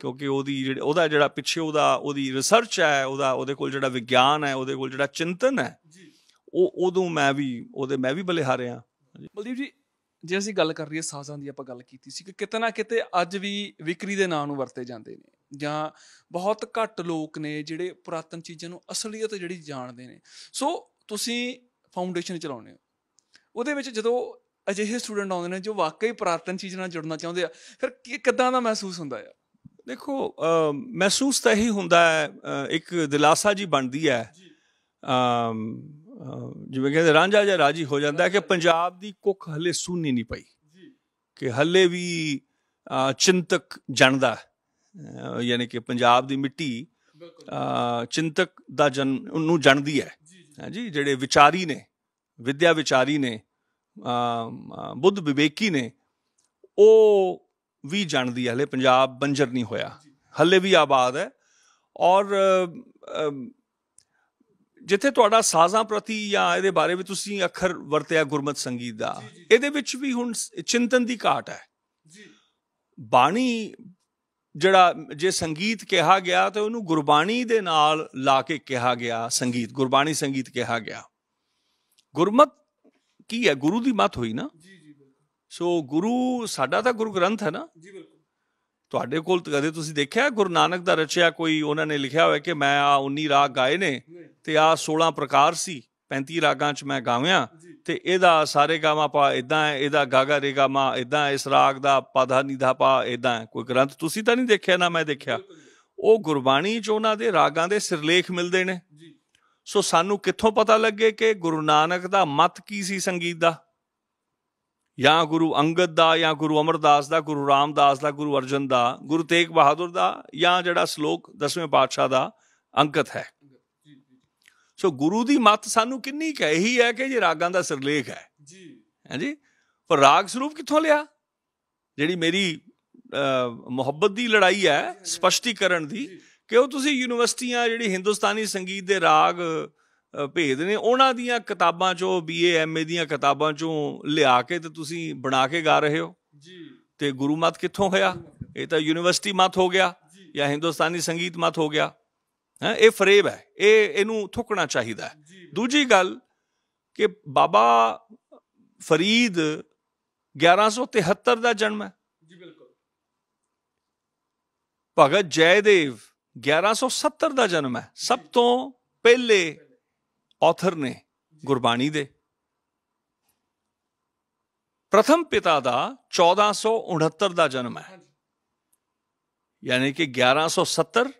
Speaker 1: ਕਿਉਂਕਿ ਉਹਦੀ ਜਿਹੜਾ ਉਹਦਾ ਜਿਹੜਾ ਪਿੱਛੇ ਉਹਦਾ ਉਹਦੀ ਰਿਸਰਚ ਹੈ ਉਹਦਾ ਉਹਦੇ ਕੋਲ ਜਿਹੜਾ ਵਿਗਿਆਨ ਹੈ ਉਹਦੇ ਕੋਲ ਜਿਹੜਾ ਚਿੰਤਨ ਹੈ ਉਹ ਉਦੋਂ ਮੈਂ ਵੀ ਉਹਦੇ ਮੈਂ ਵੀ ਬਲੇ ਆ
Speaker 2: ਬਲਦੀਪ ਜੀ ਜੇ ਅਸੀਂ ਗੱਲ ਕਰ ਰਹੀਏ ਸਾਜ਼ਾਂ ਦੀ ਆਪਾਂ ਗੱਲ ਕੀਤੀ ਸੀ ਕਿ ਕਿਤਨਾ ਕਿਤੇ ਅੱਜ ਵੀ ਵਿਕਰੀ ਦੇ ਨਾਂ ਨੂੰ ਵਰਤੇ ਜਾਂਦੇ ਨੇ ਜਾਂ ਬਹੁਤ ਘੱਟ ਲੋਕ ਨੇ ਜਿਹੜੇ ਪੁਰਾਤਨ ਚੀਜ਼ਾਂ ਨੂੰ ਅਸਲੀਅਤ ਜਿਹੜੀ ਜਾਣਦੇ ਨੇ ਸੋ ਤੁਸੀਂ ਫਾਊਂਡੇਸ਼ਨ ਚਲਾਉਂਦੇ ਹੋ ਉਹਦੇ ਵਿੱਚ ਜਦੋਂ ਅਜਿਹੇ ਸਟੂਡੈਂਟ ਆਉਂਦੇ ਨੇ ਜੋ ਵਾਕਈ ਪੁਰਾਤਨ ਚੀਜ਼ ਨਾਲ ਜੁੜਨਾ ਚਾਹੁੰਦੇ ਆ ਫਿਰ ਕੀ ਕਿਦਾਂ ਦਾ ਮਹਿਸੂਸ ਹੁੰਦਾ ਆ
Speaker 1: ਦੇਖੋ ਮਹਿਸੂਸ ਤਾਂ ਇਹੀ ਹੁੰਦਾ ਹੈ ਇੱਕ ਦਿਲਾਸਾ ਜੀ ਬਣਦੀ ਹੈ ਜਿਵੇਂ ਕਹਿੰਦੇ ਰਾਂਝਾ ਜਾਂ ਰਾਜੀ ਹੋ ਜਾਂਦਾ ਕਿ ਪੰਜਾਬ ਦੀ ਕੁੱਖ ਹਲੇ ਸੁਣੀ ਨਹੀਂ ਪਈ ਕਿ ਹੱਲੇ ਵੀ ਚਿੰਤਕ ਜਾਣਦਾ ਹੈ ਯਾਨੀ ਕਿ ਪੰਜਾਬ ਦੀ ਮਿੱਟੀ ਚਿੰਤਕ ਦਾ ਜਨ ਨੂੰ ਜਾਣਦੀ ਹੈ ਹਾਂਜੀ ਜਿਹੜੇ ਵਿਚਾਰੀ ਨੇ ਵਿਦਿਆ ਵਿਚਾਰੀ ਨੇ ਬੁੱਧ ਵਿਵੇਕੀ ਨੇ ਉਹ ਵੀ ਜਾਣਦੀ ਹੈ ਹਲੇ ਪੰਜਾਬ ਬੰਜਰ ਨਹੀਂ ਹੋਇਆ ਹਲੇ ਵੀ ਆਬਾਦ ਹੈ ਔਰ ਜਿੱਥੇ ਤੁਹਾਡਾ ਸਾਜ਼ਾਂ ਪ੍ਰਤੀ ਜਾਂ ਇਹਦੇ ਬਾਰੇ ਵੀ ਤੁਸੀਂ ਅੱਖਰ ਵਰਤਿਆ ਗੁਰਮਤ ਸੰਗੀਤ ਦਾ ਇਹਦੇ ਵਿੱਚ ਵੀ ਹੁਣ ਚਿੰਤਨ ਦੀ ਘਾਟ ਹੈ ਜੀ ਬਾਣੀ ਜਿਹੜਾ ਜੇ ਸੰਗੀਤ ਕਿਹਾ ਗਿਆ ਤੇ ਉਹਨੂੰ ਗੁਰਬਾਣੀ ਦੇ ਨਾਲ ਲਾ ਕੇ ਕਿਹਾ ਗਿਆ ਸੰਗੀਤ ਗੁਰਬਾਣੀ ਸੰਗੀਤ ਕਿਹਾ ਗਿਆ ਗੁਰਮਤ ਕੀ ਹੈ ਗੁਰੂ ਦੀ ਮਤ ਹੋਈ ਨਾ ਜੀ ਜੀ ਬਿਲਕੁਲ ਸੋ ਗੁਰੂ ਸਾਡਾ ਤਾਂ ਗੁਰੂ ਗ੍ਰੰਥ ਹੈ ਨਾ ਜੀ ਬਿਲਕੁਲ ਤੁਹਾਡੇ ਕੋਲ ਕਦੇ ਤੁਸੀਂ ਦੇਖਿਆ ਗੁਰੂ ਨਾਨਕ ਦਾ ਰਚਿਆ ਕੋਈ ਉਹਨਾਂ ਨੇ ਲਿਖਿਆ ਹੋਇਆ ਕਿ ਮੈਂ ਆ 19 ਰਾਗ ਗਾਏ ਨੇ ਤੇ ਆ 16 ਪ੍ਰਕਾਰ ਸੀ 35 ਰਾਗਾਂ 'ਚ ਮੈਂ ਗਾਵਿਆ ਤੇ ਇਹਦਾ ਸਾਰੇ ਗਾਵਾਂ ਪਾ ਇਦਾਂ ਹੈ ਇਹਦਾ ਗਾਗਾ ਰੇਗਾ ਮਾ ਇਦਾਂ ਇਸ ਰਾਗ ਦਾ ਪਾਧਾ ਨੀਧਾ ਪਾ ਇਦਾਂ ਕੋਈ ਗ੍ਰੰਥ ਤੁਸੀਂ ਤਾਂ ਨਹੀਂ ਦੇਖਿਆ ਨਾ ਮੈਂ ਦੇਖਿਆ ਉਹ ਗੁਰਬਾਣੀ 'ਚ ਉਹਨਾਂ ਦੇ ਰਾਗਾਂ ਦੇ ਸਿਰਲੇਖ ਮਿਲਦੇ ਨੇ ਸੋ ਸਾਨੂੰ ਕਿੱਥੋਂ ਪਤਾ ਲੱਗੇ ਕਿ ਗੁਰੂ ਨਾਨਕ ਦਾ ਮਤ ਕੀ ਸੀ ਸੰਗੀਤ ਦਾ ਜਾਂ ਗੁਰੂ ਅੰਗਦ ਦਾ ਜਾਂ ਗੁਰੂ ਅਮਰਦਾਸ ਦਾ ਗੁਰੂ ਰਾਮਦਾਸ ਦਾ ਗੁਰੂ ਅਰਜਨ ਦਾ ਗੁਰੂ ਤੇਗ ਬਹਾਦਰ ਦਾ ਜਾਂ ਜਿਹੜਾ ਸ਼ਲੋਕ 10ਵੇਂ ਪਾਤਸ਼ਾਹ ਦਾ ਅੰਕਤ ਹੈ ਸੋ ਗੁਰੂ ਦੀ ਮੱਤ ਸਾਨੂੰ ਕਿੰਨੀ ਕਹੇ ਹੀ ਹੈ ਕਿ ਜੇ ਰਾਗਾਂ ਦਾ ਸਿਰਲੇਖ ਹੈ ਜੀ ਹਾਂਜੀ ਪਰ ਰਾਗ ਸਰੂਪ ਕਿੱਥੋਂ ਲਿਆ ਜਿਹੜੀ ਮੇਰੀ ਮੁਹੱਬਤ ਦੀ ਲੜਾਈ ਹੈ ਸਪਸ਼ਟੀਕਰਨ ਦੀ ਕਿ ਉਹ ਤੁਸੀਂ ਯੂਨੀਵਰਸਿਟੀਆਂ ਜਿਹੜੀ ਹਿੰਦੁਸਤਾਨੀ ਸੰਗੀਤ ਦੇ ਰਾਗ ਭੇਦ ਨੇ ਉਹਨਾਂ ਦੀਆਂ ਕਿਤਾਬਾਂ ਚੋਂ ਬੀਏ ਐਮਏ ਦੀਆਂ ਕਿਤਾਬਾਂ ਚੋਂ ਲਿਆ ਕੇ ਤੇ ਤੁਸੀਂ ਬਣਾ ਕੇ ਗਾ ਰਹੇ ਹੋ ਜੀ ਤੇ ਗੁਰੂ ਮਤ ਕਿੱਥੋਂ ਹੋਇਆ ਇਹ ਤਾਂ ਯੂਨੀਵਰਸਿਟੀ ਮਤ ਹੋ ਗਿਆ ਜਾਂ ਹਿੰਦੁਸਤਾਨੀ ਸੰਗੀਤ ਮਤ ਹੋ ਗਿਆ ਹੈ ਇਹ ਫਰੇਬ ਹੈ ਇਹ ਇਹਨੂੰ ਥੁੱਕਣਾ ਚਾਹੀਦਾ ਹੈ ਦੂਜੀ ਗੱਲ ਕਿ ਬਾਬਾ ਫਰੀਦ 1173 ਦਾ ਜਨਮ ਹੈ ਜੀ ਬਿਲਕੁਲ ਭਗਤ ਜੈਦੇਵ 1170 ਦਾ ਜਨਮ ਹੈ ਸਭ ਤੋਂ ਪਹਿਲੇ ਆਥਰ ਨੇ ਗੁਰਬਾਣੀ ਦੇ ਪ੍ਰਥਮ ਪਿਤਾ ਦਾ 1469 ਦਾ ਜਨਮ ਹੈ ਯਾਨੀ ਕਿ 1170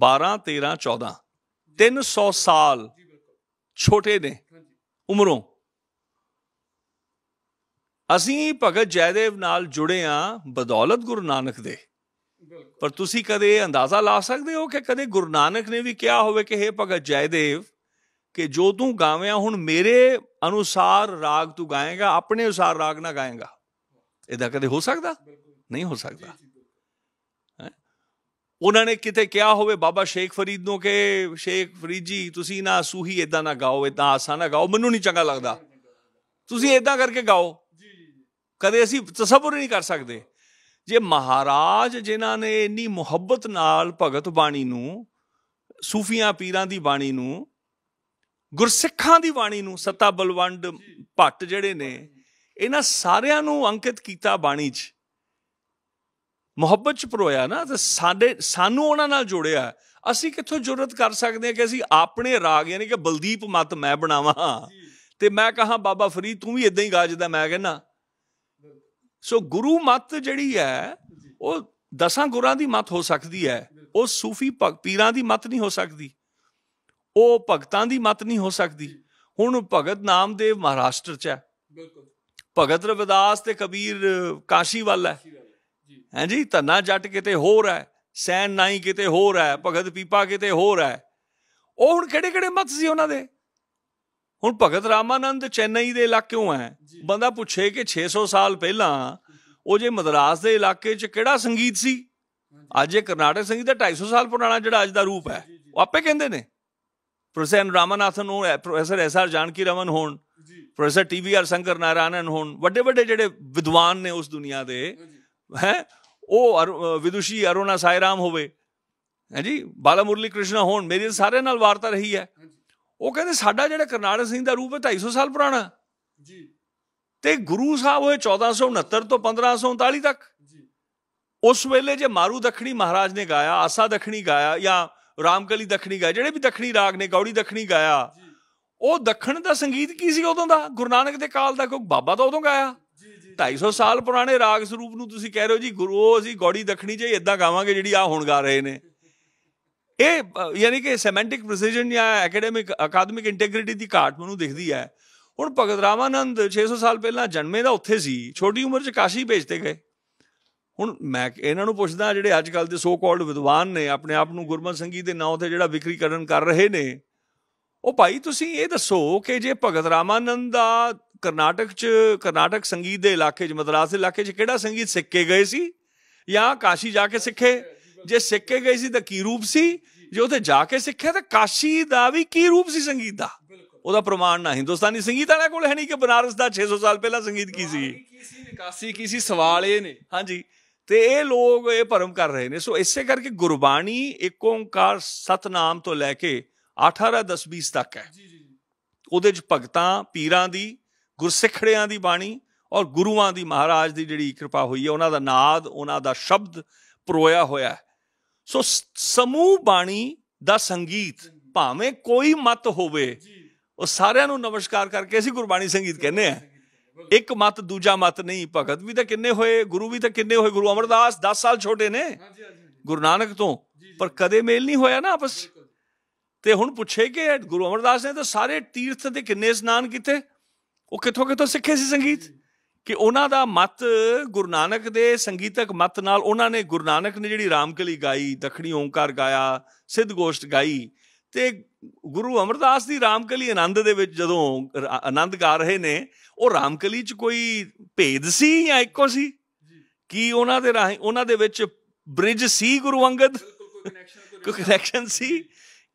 Speaker 1: 12 13 14 300 ਸਾਲ ਛੋਟੇ ਨੇ ਉਮਰੋਂ ਅਸੀਂ ਭਗਤ ਜੈਦੇਵ ਨਾਲ ਜੁੜੇ ਆ ਬਦੌਲਤ ਗੁਰੂ ਨਾਨਕ ਦੇ ਪਰ ਤੁਸੀਂ ਕਦੇ ਇਹ ਅੰਦਾਜ਼ਾ ਲਾ ਸਕਦੇ ਹੋ ਕਿ ਕਦੇ ਗੁਰੂ ਨਾਨਕ ਨੇ ਵੀ ਕਿਹਾ ਹੋਵੇ ਕਿ हे ਭਗਤ ਜੈਦੇਵ ਕਿ ਜੋ ਤੂੰ ਗਾਵਿਆ ਹੁਣ ਮੇਰੇ ਅਨੁਸਾਰ ਰਾਗ ਤੂੰ ਗਾਏਗਾ ਆਪਣੇ ਅਨੁਸਾਰ ਰਾਗ ਨਾ ਗਾਏਗਾ ਇਹਦਾ ਕਦੇ ਹੋ ਸਕਦਾ ਨਹੀਂ ਹੋ ਸਕਦਾ ਉਹਨਾਂ ਨੇ ਕਿਤੇ ਕਿਹਾ ਹੋਵੇ ਬਾਬਾ ਸ਼ੇਖ ਫਰੀਦ ਨੂੰ ਕਿ ਸ਼ੇਖ ਫਰੀਦ ਜੀ ਤੁਸੀਂ ਨਾ ਸੂਹੀ ਇਦਾਂ ਨਾ ਗਾਓ ਇਦਾਂ ਆਸਾ ਨਾ ਗਾਓ ਮੈਨੂੰ ਨਹੀਂ ਚੰਗਾ ਲੱਗਦਾ ਤੁਸੀਂ ਇਦਾਂ ਕਰਕੇ ਗਾਓ ਕਦੇ ਅਸੀਂ ਤਸੱਵੁਰ ਨਹੀਂ ਕਰ ਸਕਦੇ ਜੇ ਮਹਾਰਾਜ ਜਿਨ੍ਹਾਂ ਨੇ ਇੰਨੀ ਮੁਹੱਬਤ ਨਾਲ ਭਗਤ ਬਾਣੀ ਨੂੰ ਸੂਫੀਆਂ ਪੀਰਾਂ ਦੀ ਬਾਣੀ ਨੂੰ ਗੁਰਸਿੱਖਾਂ ਦੀ ਬਾਣੀ ਨੂੰ ਸਤਾ ਬਲਵੰਡ ਭੱਟ ਜਿਹੜੇ ਨੇ ਇਹਨਾਂ ਸਾਰਿਆਂ ਨੂੰ ਅੰਕਿਤ ਕੀਤਾ ਬਾਣੀ 'ਚ ਮੁਹੱਬਤ ਚ ਪਰੋਇਆ ਨਾ ਤੇ ਸਾਡੇ ਸਾਨੂੰ ਉਹਨਾਂ ਨਾਲ ਜੋੜਿਆ ਅਸੀਂ ਕਿੱਥੋਂ ਜੁਰਤ ਕਰ ਸਕਦੇ ਹਾਂ ਕਿ ਅਸੀਂ ਆਪਣੇ ਰਾਗ ਯਾਨੀ ਕਿ ਬਲਦੀਪ ਮਤ ਮੈਂ ਬਣਾਵਾਂ ਤੇ ਮੈਂ ਕਹਾ ਬਾਬਾ ਫਰੀਦ ਤੂੰ ਵੀ ਇਦਾਂ ਹੀ ਗਾਜਦਾ ਮੈਂ ਕਹਿੰਨਾ ਸੋ ਗੁਰੂ ਮਤ ਜਿਹੜੀ ਹੈ ਉਹ ਦਸਾਂ ਗੁਰਾਂ ਦੀ ਮਤ ਹੋ ਸਕਦੀ ਹੈ ਉਹ ਸੂਫੀ ਭਗਤ ਪੀਰਾਂ ਦੀ ਮਤ ਨਹੀਂ ਹੋ ਸਕਦੀ ਉਹ ਭਗਤਾਂ ਦੀ ਮਤ ਨਹੀਂ ਹੋ ਸਕਦੀ ਹੁਣ ਭਗਤ ਨਾਮਦੇਵ ਮਹਾਰਾਸ਼ਟਰ ਚ ਹੈ ਬਿਲਕੁਲ ਭਗਤ ਰਵਿਦਾਸ ਤੇ ਕਬੀਰ ਕਾਸ਼ੀ ਵਾਲਾ ਹੈ ਹਾਂ ਜੀ ਧੰਨਾ ਜੱਟ ਕਿਤੇ ਹੋਰ ਹੈ ਸੈਨ ਨਾਈ ਕਿਤੇ ਹੋਰ ਹੈ ਭਗਤ ਪੀਪਾ ਕਿਤੇ ਹੋਰ ਹੈ ਉਹ ਹੁਣ ਕਿਹੜੇ ਕਿਹੜੇ ਮਤ ਸੀ ਉਹਨਾਂ ਦੇ ਹੁਣ ਭਗਤ ਰਾਮਾਨੰਦ ਚੇਨਈ ਦੇ ਇਲਾਕਿਓਂ ਹੈ ਬੰਦਾ ਪੁੱਛੇ ਕਿ 600 ਸਾਲ ਪਹਿਲਾਂ ਉਹ ਜੇ ਮਦਰਾਸ ਦੇ ਇਲਾਕੇ 'ਚ ਕਿਹੜਾ ਸੰਗੀਤ ਸੀ ਅੱਜ ਇਹ ਕਰਨਾਟਕ ਸੰਗੀਤ ਦਾ 250 ਸਾਲ ਪੁਰਾਣਾ ਜਿਹੜਾ ਅੱਜ ਦਾ ਰੂਪ ਹੈ ਉਹ ਆਪੇ ਕਹਿੰਦੇ ਨੇ ਪ੍ਰੋਫੈਸਰ ਰਾਮਨਾਥਨ ਉਹ professor S R Janaki Raman ਹੋਣ professor T V R Shankar Narayanan ਹੋਣ ਵੱਡੇ ਵੱਡੇ ਜਿਹੜੇ ਵਿਦਵਾਨ ਨੇ ਉਸ ਦੁਨੀਆ ਦੇ ਹੈ ਉਹ ਵਿਦੁਸ਼ੀ ਅਰੋਨਾ ਸਾਇਰਾਮ ਹੋਵੇ ਹਾਂਜੀ ਬਾਲਾ ਮੁਰਲੀ ਕ੍ਰਿਸ਼ਨ ਹੋਣ ਮੇਰੀ ਸਾਰੇ ਨਾਲ ਵਾਰਤਾ ਰਹੀ ਹੈ ਉਹ ਕਹਿੰਦੇ ਸਾਡਾ ਜਿਹੜਾ ਕਰਨਾਟਕ ਸਿੰਘ ਦਾ ਰੂਪ ਹੈ 250 ਸਾਲ ਪੁਰਾਣਾ ਜੀ ਤੇ ਗੁਰੂ ਸਾਹਿਬ ਹੋਏ 1469 ਤੋਂ 1539 ਤੱਕ ਜੀ ਉਸ ਵੇਲੇ ਜੇ ਮਾਰੂ ਦਖਣੀ ਮਹਾਰਾਜ ਨੇ ਗਾਇਆ ਆਸਾ ਦਖਣੀ ਗਾਇਆ ਜਾਂ ਰਾਮਕਲੀ ਦਖਣੀ ਗਾਇਆ ਜਿਹੜੇ ਵੀ ਦਖਣੀ ਰਾਗ ਨੇ ਗੌੜੀ ਦਖਣੀ ਗਾਇਆ ਉਹ ਦੱਖਣ ਦਾ ਸੰਗੀਤ ਕੀ ਸੀ ਉਦੋਂ ਦਾ ਗੁਰੂ ਨਾਨਕ ਦੇ ਕਾਲ ਦਾ ਕੋਈ ਬਾਬਾ ਤਾਂ ਉਦੋਂ ਗਾਇਆ 250 ਸਾਲ ਪੁਰਾਣੇ ਰਾਗ ਸਰੂਪ ਨੂੰ ਤੁਸੀਂ ਕਹਿ ਰਹੇ ਹੋ ਜੀ ਗੁਰੂ ਅਸੀਂ ਗੋੜੀ ਦਖਣੀ ਜਈ ਇਦਾਂ ਗਾਵਾਂਗੇ ਜਿਹੜੀ ਆ ਹੁਣ ਗਾ ਰਹੇ ਨੇ ਇਹ ਯਾਨੀ ਕਿ ਸੈਮੈਂਟਿਕ ਪ੍ਰੀਸੀਜਨ ਜਾਂ ਅਕੈਡੈਮਿਕ ਅਕਾਦਮਿਕ ਇੰਟੈਗ੍ਰਿਟੀ ਦੀ ਘਾਟ ਮੈਨੂੰ ਦਿਖਦੀ ਹੈ ਹੁਣ ਭਗਤ ਰਾਮਾਨੰਦ 600 ਸਾਲ ਪਹਿਲਾਂ ਜਨਮੇ ਦਾ ਉੱਥੇ ਸੀ ਛੋਟੀ ਉਮਰ 'ਚ ਕਾਸ਼ੀ ਭੇਜਤੇ ਗਏ ਹੁਣ ਮੈਂ ਇਹਨਾਂ ਨੂੰ ਪੁੱਛਦਾ ਜਿਹੜੇ ਅੱਜ ਕੱਲ ਦੇ ਸੋ ਕਾਲਡ ਵਿਦਵਾਨ ਨੇ ਆਪਣੇ ਆਪ ਨੂੰ ਗੁਰਮਤ ਸੰਗੀਤ ਦੇ ਨਾਂ ਤੇ ਜਿਹੜਾ ਵਿਕਰੀਕਰਨ ਕਰ ਰਹੇ ਨੇ ਉਹ ਭਾਈ ਤੁਸੀਂ ਇਹ ਦੱਸੋ ਕਿ ਜੇ ਭਗਤ ਰਾਮਾਨੰਦ ਦਾ ਕਰਨਾਟਕ 'ਚ ਕਰਨਾਟਕ ਸੰਗੀਤ ਦੇ ਇਲਾਕੇ 'ਚ ਮਦਰਾਸ ਦੇ ਇਲਾਕੇ 'ਚ ਕਿਹੜਾ ਸੰਗੀਤ ਸਿੱਖੇ ਗਏ ਸੀ ਜਾਂ ਕਾਸ਼ੀ ਜਾ ਕੇ ਸਿੱਖੇ ਜੇ ਸਿੱਖੇ ਗਏ ਸੀ ਤਾਂ ਕੀ ਰੂਪ ਸੀ ਜੇ ਉਥੇ ਜਾ ਕੇ ਸਿੱਖਿਆ ਤਾਂ ਕਾਸ਼ੀ ਦਾ ਵੀ ਕੀ ਰੂਪ ਸੀ ਸੰਗੀਤ ਦਾ ਉਹਦਾ ਪ੍ਰਮਾਣ ਨਾ ਹਿੰਦੁਸਤਾਨੀ ਸੰਗੀਤ ਵਾਲਿਆਂ ਕੋਲ ਹੈ ਨਹੀਂ ਕਿ ਬਨਾਰਸ ਦਾ 600 ਸਾਲ ਪਹਿਲਾਂ ਸੰਗੀਤ ਕੀ ਸੀ ਕਾਸ਼ੀ ਕੀ ਸੀ ਸਵਾਲ ਇਹ ਨੇ ਹਾਂਜੀ ਤੇ ਇਹ ਲੋਕ ਇਹ ਭਰਮ ਕਰ ਰਹੇ ਨੇ ਸੋ ਇਸੇ ਕਰਕੇ ਗੁਰਬਾਣੀ ਇੱਕ ਓੰਕਾਰ ਸਤਨਾਮ ਤੋਂ ਲੈ ਕੇ 18 10 20 ਤੱਕ ਹੈ ਉਹਦੇ ਚ ਭਗਤਾਂ ਪੀਰਾਂ ਦੀ ਗੁਰਸਿੱਖੜਿਆਂ ਦੀ ਬਾਣੀ ਔਰ ਗੁਰੂਆਂ ਦੀ ਮਹਾਰਾਜ ਦੀ ਜਿਹੜੀ ਕਿਰਪਾ ਹੋਈ ਹੈ ਉਹਨਾਂ ਦਾ ਨਾਦ ਉਹਨਾਂ ਦਾ ਸ਼ਬਦ ਪਰੋਇਆ ਹੋਇਆ ਸੋ ਸਮੂਹ ਬਾਣੀ ਦਾ ਸੰਗੀਤ ਭਾਵੇਂ ਕੋਈ ਮਤ ਹੋਵੇ ਉਹ ਸਾਰਿਆਂ ਨੂੰ ਨਮਸਕਾਰ ਕਰਕੇ ਅਸੀਂ ਗੁਰਬਾਣੀ ਸੰਗੀਤ ਕਹਿੰਦੇ ਆ ਇੱਕ ਮਤ ਦੂਜਾ ਮਤ ਨਹੀਂ ਭਗਤ ਵੀ ਤਾਂ ਕਿੰਨੇ ਹੋਏ ਗੁਰੂ ਵੀ ਤਾਂ ਕਿੰਨੇ ਹੋਏ ਗੁਰੂ ਅਮਰਦਾਸ 10 ਸਾਲ ਛੋਟੇ ਨੇ ਗੁਰੂ ਨਾਨਕ ਤੋਂ ਪਰ ਕਦੇ ਮੇਲ ਨਹੀਂ ਹੋਇਆ ਨਾ ਆਪਸ ਤੇ ਹੁਣ ਪੁੱਛੇ ਕਿ ਗੁਰੂ ਅਮਰਦਾਸ ਨੇ ਤਾਂ ਸਾਰੇ ਤੀਰਥ ਦੇ ਕਿੰਨੇ ਇਸ਼ਨਾਨ ਕੀਤੇ ਉਹ ਕਿੱਥੋਂ ਕਿੱਥੋਂ ਸਿੱਖੇ ਸੀ ਸੰਗੀਤ ਕਿ ਉਹਨਾਂ ਦਾ ਮਤ ਗੁਰੂ ਨਾਨਕ ਦੇ ਸੰਗੀਤਕ ਮਤ ਨਾਲ ਉਹਨਾਂ ਨੇ ਗੁਰੂ ਨਾਨਕ ਨੇ ਜਿਹੜੀ ਰਾਮਕਲੀ ਗਾਈ ਦਖਣੀ ਓੰਕਾਰ ਗਾਇਆ ਸਿੱਧ ਗੋਸ਼ਟ ਗਾਈ ਤੇ ਗੁਰੂ ਅਮਰਦਾਸ ਦੀ ਰਾਮਕਲੀ ਆਨੰਦ ਦੇ ਵਿੱਚ ਜਦੋਂ ਆਨੰਦ ਗਾ ਰਹੇ ਨੇ ਉਹ ਰਾਮਕਲੀ 'ਚ ਕੋਈ ਭੇਦ ਸੀ ਜਾਂ ਇੱਕੋ ਸੀ ਕੀ ਉਹਨਾਂ ਦੇ ਰਾਹੀਂ ਉਹਨਾਂ ਦੇ ਵਿੱਚ ਬ੍ਰਿਜ ਸੀ ਗੁਰੂ ਅੰਗਦ ਕੋਈ ਕਨੈਕਸ਼ਨ ਸੀ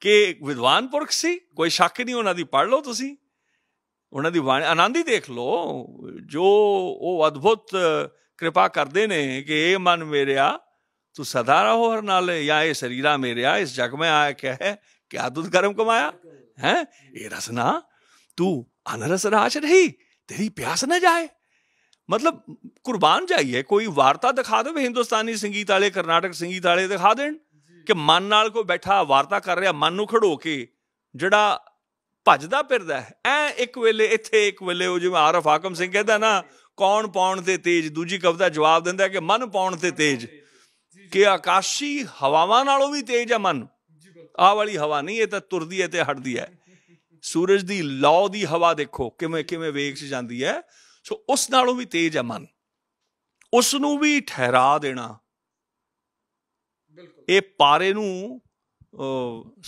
Speaker 1: ਕਿ ਵਿਦਵਾਨ ਪੁਰਖ ਸੀ ਕੋਈ ਸ਼ੱਕ ਨਹੀਂ ਉਹਨਾਂ ਦੀ ਪੜ ਲਓ ਤੁਸੀਂ ਉਹਨਾਂ ਦੀ ਬਾਣੀ ਆਨੰਦ ਹੀ ਦੇਖ ਲੋ ਜੋ ਉਹ ਅਦਭੁਤ ਕਿਰਪਾ ਕਰਦੇ ਨੇ ਕਿ ਇਹ ਮਨ ਮੇਰਿਆ ਤੂੰ ਸਦਾ ਰਹੋ ਹਰ ਨਾਲੇ ਜਾਂ ਇਹ ਸਰੀਰਾ ਮੇਰਿਆ ਇਸ ਜਗ ਮੈਂ ਆਇਆ ਕਿ ਹੈ ਕਿਆ ਦੁੱਧ ਗਰਮ ਕਮਾਇਆ ਹੈ ਇਹ ਰਸਨਾ ਤੂੰ ਅਨਰਸ ਰਾਜ ਰਹੀ ਤੇਰੀ ਪਿਆਸ ਨਾ ਜਾਏ ਮਤਲਬ ਕੁਰਬਾਨ ਜਾਈਏ ਕੋਈ ਵਾਰਤਾ ਦਿਖਾ ਦੇਵੇ ਹਿੰਦੁਸਤਾਨੀ ਸੰਗੀਤ ਵਾਲੇ ਕਰਨਾਟਕ ਸੰਗੀਤ ਵਾਲੇ ਦਿਖਾ ਦੇਣ ਕਿ ਮਨ ਨਾਲ ਕੋਈ ਬੈਠਾ ਵਾਰਤਾ ਕਰ ਰਿਹਾ ਮਨ ਨੂੰ ਖੜੋ ਕੇ ਜਿਹੜਾ ਭੱਜਦਾ ਫਿਰਦਾ ਐ ਇੱਕ ਵੇਲੇ ਇੱਥੇ ਇੱਕ ਵੇਲੇ ਉਹ ਜਿਵੇਂ ਆਰਫ ਹਾਕਮ ਸਿੰਘ ਕਹਿੰਦਾ ਨਾ ਕੌਣ ਪਾਉਣ ਤੇ ਤੇਜ ਦੂਜੀ ਕਵਿਤਾ ਜਵਾਬ ਦਿੰਦਾ ਕਿ ਮਨ ਪਾਉਣ ਤੇ ਤੇਜ ਕਿ ਆਕਾਸ਼ੀ ਹਵਾਵਾਂ ਨਾਲੋਂ ਵੀ ਤੇਜ ਹੈ ਮਨ ਆਹ ਵਾਲੀ ਹਵਾ ਨਹੀਂ ਇਹ ਤਾਂ ਤੁਰਦੀ ਹੈ ਤੇ ਹਟਦੀ ਹੈ ਸੂਰਜ ਦੀ ਲੌ ਦੀ ਹਵਾ ਦੇਖੋ ਕਿਵੇਂ ਕਿਵੇਂ ਵੇਗ 'ਚ ਜਾਂਦੀ ਹੈ ਸੋ ਉਸ ਨਾਲੋਂ ਵੀ ਤੇਜ ਹੈ ਮਨ ਉਸ ਨੂੰ ਵੀ ਠਹਿਰਾ ਦੇਣਾ ਬਿਲਕੁਲ ਇਹ ਪਾਰੇ ਨੂੰ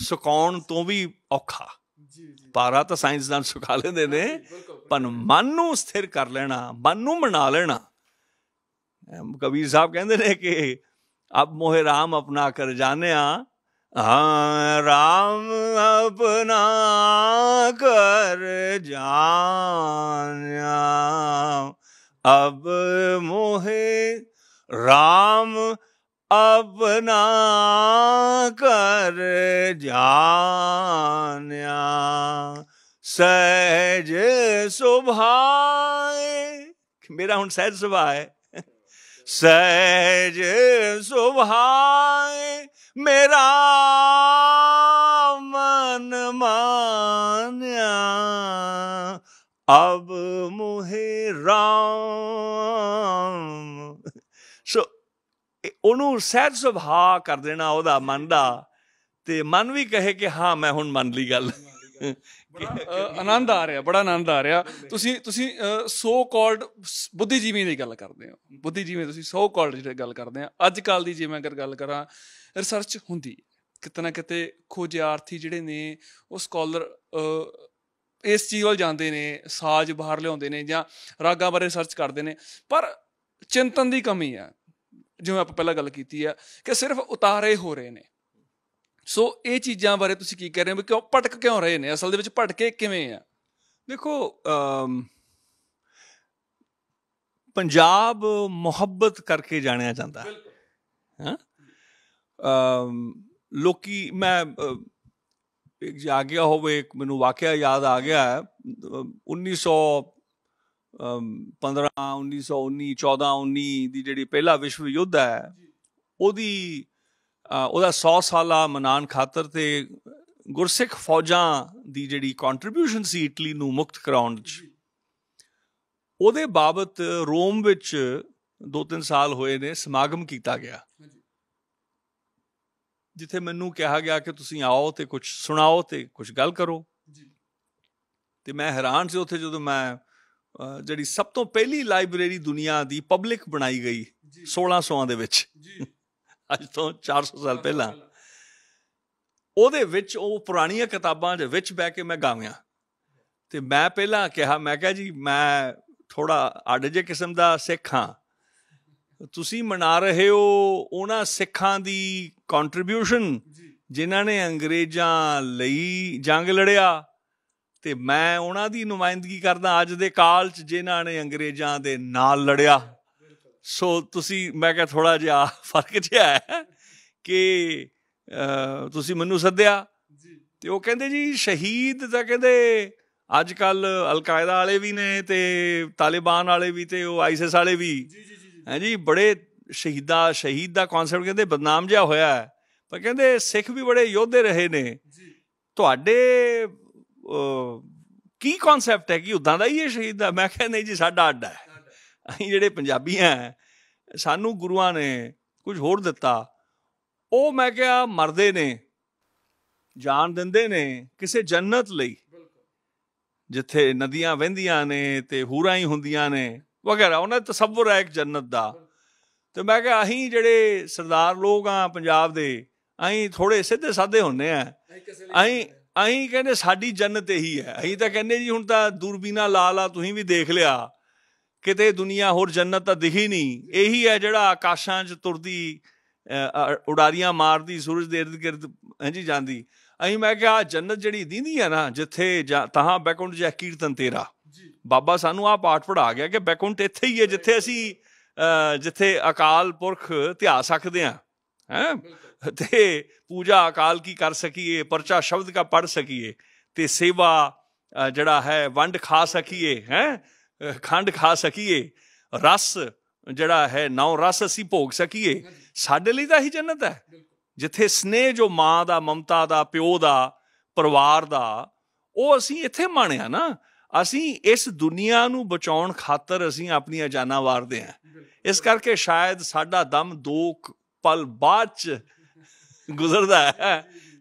Speaker 1: ਸੁਕਾਉਣ ਤੋਂ ਵੀ ਔਖਾ ਪਾਰਾ ਤਾਂ ਸਾਇੰਸਦਾਨ ਸੁਕਾ ਲੈਂਦੇ ਨੇ ਪਰ ਮਨ ਨੂੰ ਸਥਿਰ ਕਰ ਲੈਣਾ ਮਨ ਨੂੰ ਬਣਾ ਲੈਣਾ ਕਬੀਰ ਸਾਹਿਬ ਕਹਿੰਦੇ ਨੇ ਕਿ ਅਬ ਮੋਹਿ ਰਾਮ ਅਪਨਾ ਕਰ ਜਾਣਿਆ ਹਾਂ ਰਾਮ
Speaker 3: ਅਪਨਾ ਕਰ ਜਾਣਿਆ ਅਬ ਮੋਹਿ ਰਾਮ ਆਪਣਾ ਕਰ ਜਾਣਿਆ ਸਹਿਜ ਸੁਭਾਏ ਮੇਰਾ ਹੁਣ ਸਹਿਜ ਸੁਭਾਅ ਹੈ ਸਹਿਜ ਸੁਭਾਏ ਮੇਰਾ ਮਨ ਮਾਨਿਆ ਅਬ ਮੁਹੇ ਰਾਮ
Speaker 1: ਉਹਨੂੰ ਸਹਿਜ ਸੁਭਾ ਕਰ ਦੇਣਾ ਉਹਦਾ ਮਨ ਦਾ ਤੇ ਮਨ ਵੀ ਕਹੇ ਕਿ ਹਾਂ ਮੈਂ ਹੁਣ ਮੰਨ ਲਈ ਗੱਲ ਆਨੰਦ ਆ ਰਿਹਾ ਬੜਾ ਆਨੰਦ ਆ ਰਿਹਾ ਤੁਸੀਂ ਤੁਸੀਂ
Speaker 2: ਸੋ ਕਾਲਡ ਬੁੱਧੀਜੀਵੀ ਦੀ ਗੱਲ ਕਰਦੇ ਹੋ ਬੁੱਧੀਜੀਵੀ ਤੁਸੀਂ ਸੋ ਕਾਲਡ ਦੀ ਗੱਲ ਕਰਦੇ ਆ ਅੱਜ ਕੱਲ ਦੀ ਜੇ ਮੈਂ ਅਗਰ ਗੱਲ ਕਰਾਂ ਰਿਸਰਚ ਹੁੰਦੀ ਕਿਤਨਾ ਕਿਤੇ ਖੋਜਿਆਰਥੀ ਜਿਹੜੇ ਨੇ ਉਹ ਸਕਾਲਰ ਇਸ ਚੀਜ਼ ਵੱਲ ਜਾਂਦੇ ਨੇ ਸਾਜ਼ ਬਾਹਰ ਲਿਆਉਂਦੇ ਨੇ ਜਾਂ ਰਾਗਾਂ ਬਾਰੇ ਰਿਸਰਚ ਕਰਦੇ ਨੇ ਪਰ ਚਿੰਤਨ ਦੀ ਕਮੀ ਆ ਜਿਵੇਂ ਆਪਾਂ ਪਹਿਲਾਂ ਗੱਲ ਕੀਤੀ ਆ ਕਿ ਸਿਰਫ ਉਤਾਰੇ ਹੋ ਰਹੇ ਨੇ ਸੋ ਇਹ ਚੀਜ਼ਾਂ ਬਾਰੇ ਤੁਸੀਂ ਕੀ ਕਹਿ ਰਹੇ ਹੋ ਕਿਉਂ ਪਟਕ ਕਿਉਂ ਰਹੇ ਨੇ ਅਸਲ ਦੇ ਵਿੱਚ ਪਟਕੇ ਕਿਵੇਂ ਆ
Speaker 1: ਦੇਖੋ ਪੰਜਾਬ ਮੁਹੱਬਤ ਕਰਕੇ ਜਾਣਿਆ ਜਾਂਦਾ ਹੈ ਹਾਂ ਲੋਕੀ ਮੈਂ ਇੱਕ ਆ ਗਿਆ ਹੋਵੇ ਇੱਕ ਮੈਨੂੰ ਵਾਕਿਆ ਯਾਦ ਆ ਗਿਆ 1900 15 1919 14 19 ਦੀ ਜਿਹੜੀ ਪਹਿਲਾ ਵਿਸ਼ਵ ਯੁੱਧ ਹੈ ਉਹਦੀ ਉਹਦਾ 100 ਸਾਲਾ ਮਨਾਨ ਖਾਤਰ ਤੇ ਗੁਰਸਿੱਖ ਫੌਜਾਂ ਦੀ ਜਿਹੜੀ ਕੰਟਰੀਬਿਊਸ਼ਨ ਸੀ ਇਟਲੀ ਨੂੰ ਮੁਕਤ ਕਰਾਉਣ 'ਚ ਉਹਦੇ ਬਾਬਤ ਰੋਮ ਵਿੱਚ 2-3 ਸਾਲ ਹੋਏ ਨੇ ਸਮਾਗਮ ਕੀਤਾ ਗਿਆ ਜਿੱਥੇ ਮੈਨੂੰ ਕਿਹਾ ਗਿਆ ਕਿ ਤੁਸੀਂ ਆਓ ਤੇ ਕੁਝ ਸੁਣਾਓ ਤੇ ਕੁਝ ਗੱਲ ਕਰੋ ਤੇ ਮੈਂ ਹੈਰਾਨ ਸੀ ਉੱਥੇ ਜਦੋਂ ਮੈਂ ਜਿਹੜੀ ਸਭ ਤੋਂ ਪਹਿਲੀ ਲਾਇਬ੍ਰੇਰੀ ਦੁਨੀਆ ਦੀ ਪਬਲਿਕ ਬਣਾਈ ਗਈ 1600 ਦੇ ਵਿੱਚ ਜੀ [laughs] ਅੱਜ ਤੋਂ 400 ਸਾਲ ਪਹਿਲਾਂ ਉਹਦੇ ਵਿੱਚ ਉਹ ਪੁਰਾਣੀਆਂ ਕਿਤਾਬਾਂ ਦੇ ਵਿੱਚ ਬੈ ਕੇ ਮੈਂ ਗਾਵਿਆ ਤੇ ਮੈਂ ਪਹਿਲਾਂ ਕਿਹਾ ਮੈਂ ਕਿਹਾ ਜੀ ਮੈਂ ਥੋੜਾ ਅੱਡ ਜੇ ਕਿਸਮ ਦਾ ਸਿੱਖ ਹਾਂ ਤੁਸੀਂ ਮਨਾ ਰਹੇ ਹੋ ਉਹਨਾਂ ਸਿੱਖਾਂ ਦੀ ਕੰਟਰੀਬਿਊਸ਼ਨ ਜਿਨ੍ਹਾਂ ਨੇ ਅੰਗਰੇਜ਼ਾਂ ਲਈ ਜੰਗ ਲੜਿਆ ਤੇ ਮੈਂ ਉਹਨਾਂ ਦੀ ਨੁਮਾਇੰਦਗੀ ਕਰਦਾ ਅੱਜ ਦੇ ਕਾਲ 'ਚ ਜਿਨ੍ਹਾਂ ਨੇ ਅੰਗਰੇਜ਼ਾਂ ਦੇ ਨਾਲ ਲੜਿਆ ਸੋ ਤੁਸੀਂ ਮੈਂ ਕਿਹਾ ਥੋੜਾ ਜਿਹਾ ਫਰਕ ਜਿਹਾ ਹੈ ਕਿ ਤੁਸੀਂ ਮੈਨੂੰ ਸੱਦਿਆ ਤੇ ਉਹ ਕਹਿੰਦੇ ਜੀ ਸ਼ਹੀਦ ਤਾਂ ਕਹਿੰਦੇ ਅੱਜ ਕੱਲ ਅਲਕਾਇਦਾ ਵਾਲੇ ਵੀ ਨੇ ਤੇ ਤਾਲਿਬਾਨ ਵਾਲੇ ਵੀ ਤੇ ਉਹ ਆਈਐਸਐਸ ਵਾਲੇ ਵੀ ਜੀ ਜੀ ਜੀ ਹੈ ਜੀ ਬੜੇ ਸ਼ਹੀਦਾ ਸ਼ਹੀਦ ਦਾ ਕਨਸੈਪਟ ਕਹਿੰਦੇ ਬਦਨਾਮ ਜਿਹਾ ਹੋਇਆ ਪਰ ਕਹਿੰਦੇ ਸਿੱਖ ਵੀ ਬੜੇ ਯੋਧੇ ਰਹੇ ਨੇ ਜੀ ਤੁਹਾਡੇ ਕੀ ਕਨਸੈਪਟ ਹੈ ਕਿ ਉਦਾਂ ਦਾ ਹੀ ਇਹ ਸ਼ਹੀਦ ਦਾ ਮੈਂ ਕਿਹਾ ਨਹੀਂ ਜੀ ਸਾਡਾ ਅੱਡਾ ਹੈ ਅਸੀਂ ਜਿਹੜੇ ਪੰਜਾਬੀ ਆ ਸਾਨੂੰ ਗੁਰੂਆਂ ਨੇ ਕੁਝ ਹੋਰ ਦਿੱਤਾ ਉਹ ਮੈਂ ਕਿਹਾ ਮਰਦੇ ਨੇ ਜਾਨ ਦਿੰਦੇ ਨੇ ਕਿਸੇ ਜੰਨਤ ਲਈ ਜਿੱਥੇ ਨਦੀਆਂ ਵਹਿੰਦੀਆਂ ਨੇ ਤੇ ਹੂਰਾਂ ਹੀ ਹੁੰਦੀਆਂ ਨੇ ਵਗੈਰਾ ਉਹਨਾਂ ਦਾ ਤਸੱਵਰ ਹੈ ਇੱਕ ਜੰਨਤ ਦਾ ਤੇ ਮੈਂ ਕਿਹਾ ਅਸੀਂ ਜਿਹੜੇ ਸਰਦਾਰ ਲੋਕ ਆ ਪੰਜਾਬ ਦੇ ਅਸੀਂ ਥੋੜੇ ਸਿੱਧੇ ਸਾਦੇ ਹੁੰਨੇ ਆ ਅਸੀਂ ਅਹੀਂ ਕਹਿੰਦੇ ਸਾਡੀ ਜੰਨਤ ਇਹੀ ਹੈ ਅਹੀਂ ਤਾਂ ਕਹਿੰਦੇ ਜੀ ਹੁਣ ਤਾਂ ਦੂਰਬੀਨਾ ਲਾ ਲਾ ਤੁਸੀਂ ਵੀ ਦੇਖ ਲਿਆ ਕਿਤੇ ਦੁਨੀਆ ਹੋਰ ਜੰਨਤ ਤਾਂ ਦਿਖੀ ਨਹੀਂ ਇਹੀ ਹੈ ਜਿਹੜਾ ਆਕਾਸ਼ਾਂ 'ਚ ਤੁਰਦੀ ਉਡਾਰੀਆਂ ਮਾਰਦੀ ਸੂਰਜ ਦੇ ਇਰਦ ਗਿਰਦ ਹਾਂਜੀ ਜਾਂਦੀ ਅਹੀਂ ਮੈਂ ਕਿਹਾ ਜੰਨਤ ਜਿਹੜੀ ਦੀਂਦੀ ਹੈ ਨਾ ਜਿੱਥੇ ਤਹਾਂ ਬੈਕੁੰਡ ਜੈ ਕੀਰਤਨ ਤੇਰਾ ਬਾਬਾ ਸਾਨੂੰ ਆ ਪਾਠ ਪੜਾ ਗਿਆ ਕਿ ਬੈਕੁੰਟ ਇੱਥੇ ਹੀ ਹੈ ਜਿੱਥੇ ਅਸੀਂ ਜਿੱਥੇ ਅਕਾਲ ਪੁਰਖ ਧਿਆ ਸਕਦੇ ਆ ਹੈ ਤੇ ਪੂਜਾ ਅਕਾਲ ਕੀ ਕਰ ਸਕੀਏ ਪਰਚਾ ਸ਼ਬਦ ਦਾ ਪੜ ਸਕੀਏ ਤੇ ਸੇਵਾ ਜਿਹੜਾ ਹੈ ਵੰਡ ਖਾ ਸਕੀਏ ਹੈ ਖੰਡ ਖਾ ਸਕੀਏ ਰਸ ਜਿਹੜਾ ਹੈ ਨੌ ਰਸ ਅਸੀਂ ਭੋਗ ਸਕੀਏ ਸਾਡੇ ਲਈ ਤਾਂ ਹੀ ਜੰਨਤ ਹੈ ਜਿੱਥੇ ਸਨੇਹ ਜੋ ਮਾਂ ਦਾ ਮਮਤਾ ਦਾ ਪਿਓ ਦਾ ਪਰਿਵਾਰ ਦਾ ਉਹ ਅਸੀਂ ਇੱਥੇ ਮਾਣਿਆ ਨਾ ਅਸੀਂ ਇਸ ਦੁਨੀਆ ਨੂੰ ਬਚਾਉਣ ਖਾਤਰ ਅਸੀਂ ਆਪਣੀਆਂ ਜਾਨਾਂ ਵਾਰਦੇ ਆ ਇਸ ਕਰਕੇ ਸ਼ਾਇਦ ਸਾਡਾ ਦਮ ਦੋ ਪਲ ਬਾਅਦ ਚ ਗੁਜ਼ਰਦਾ ਹੈ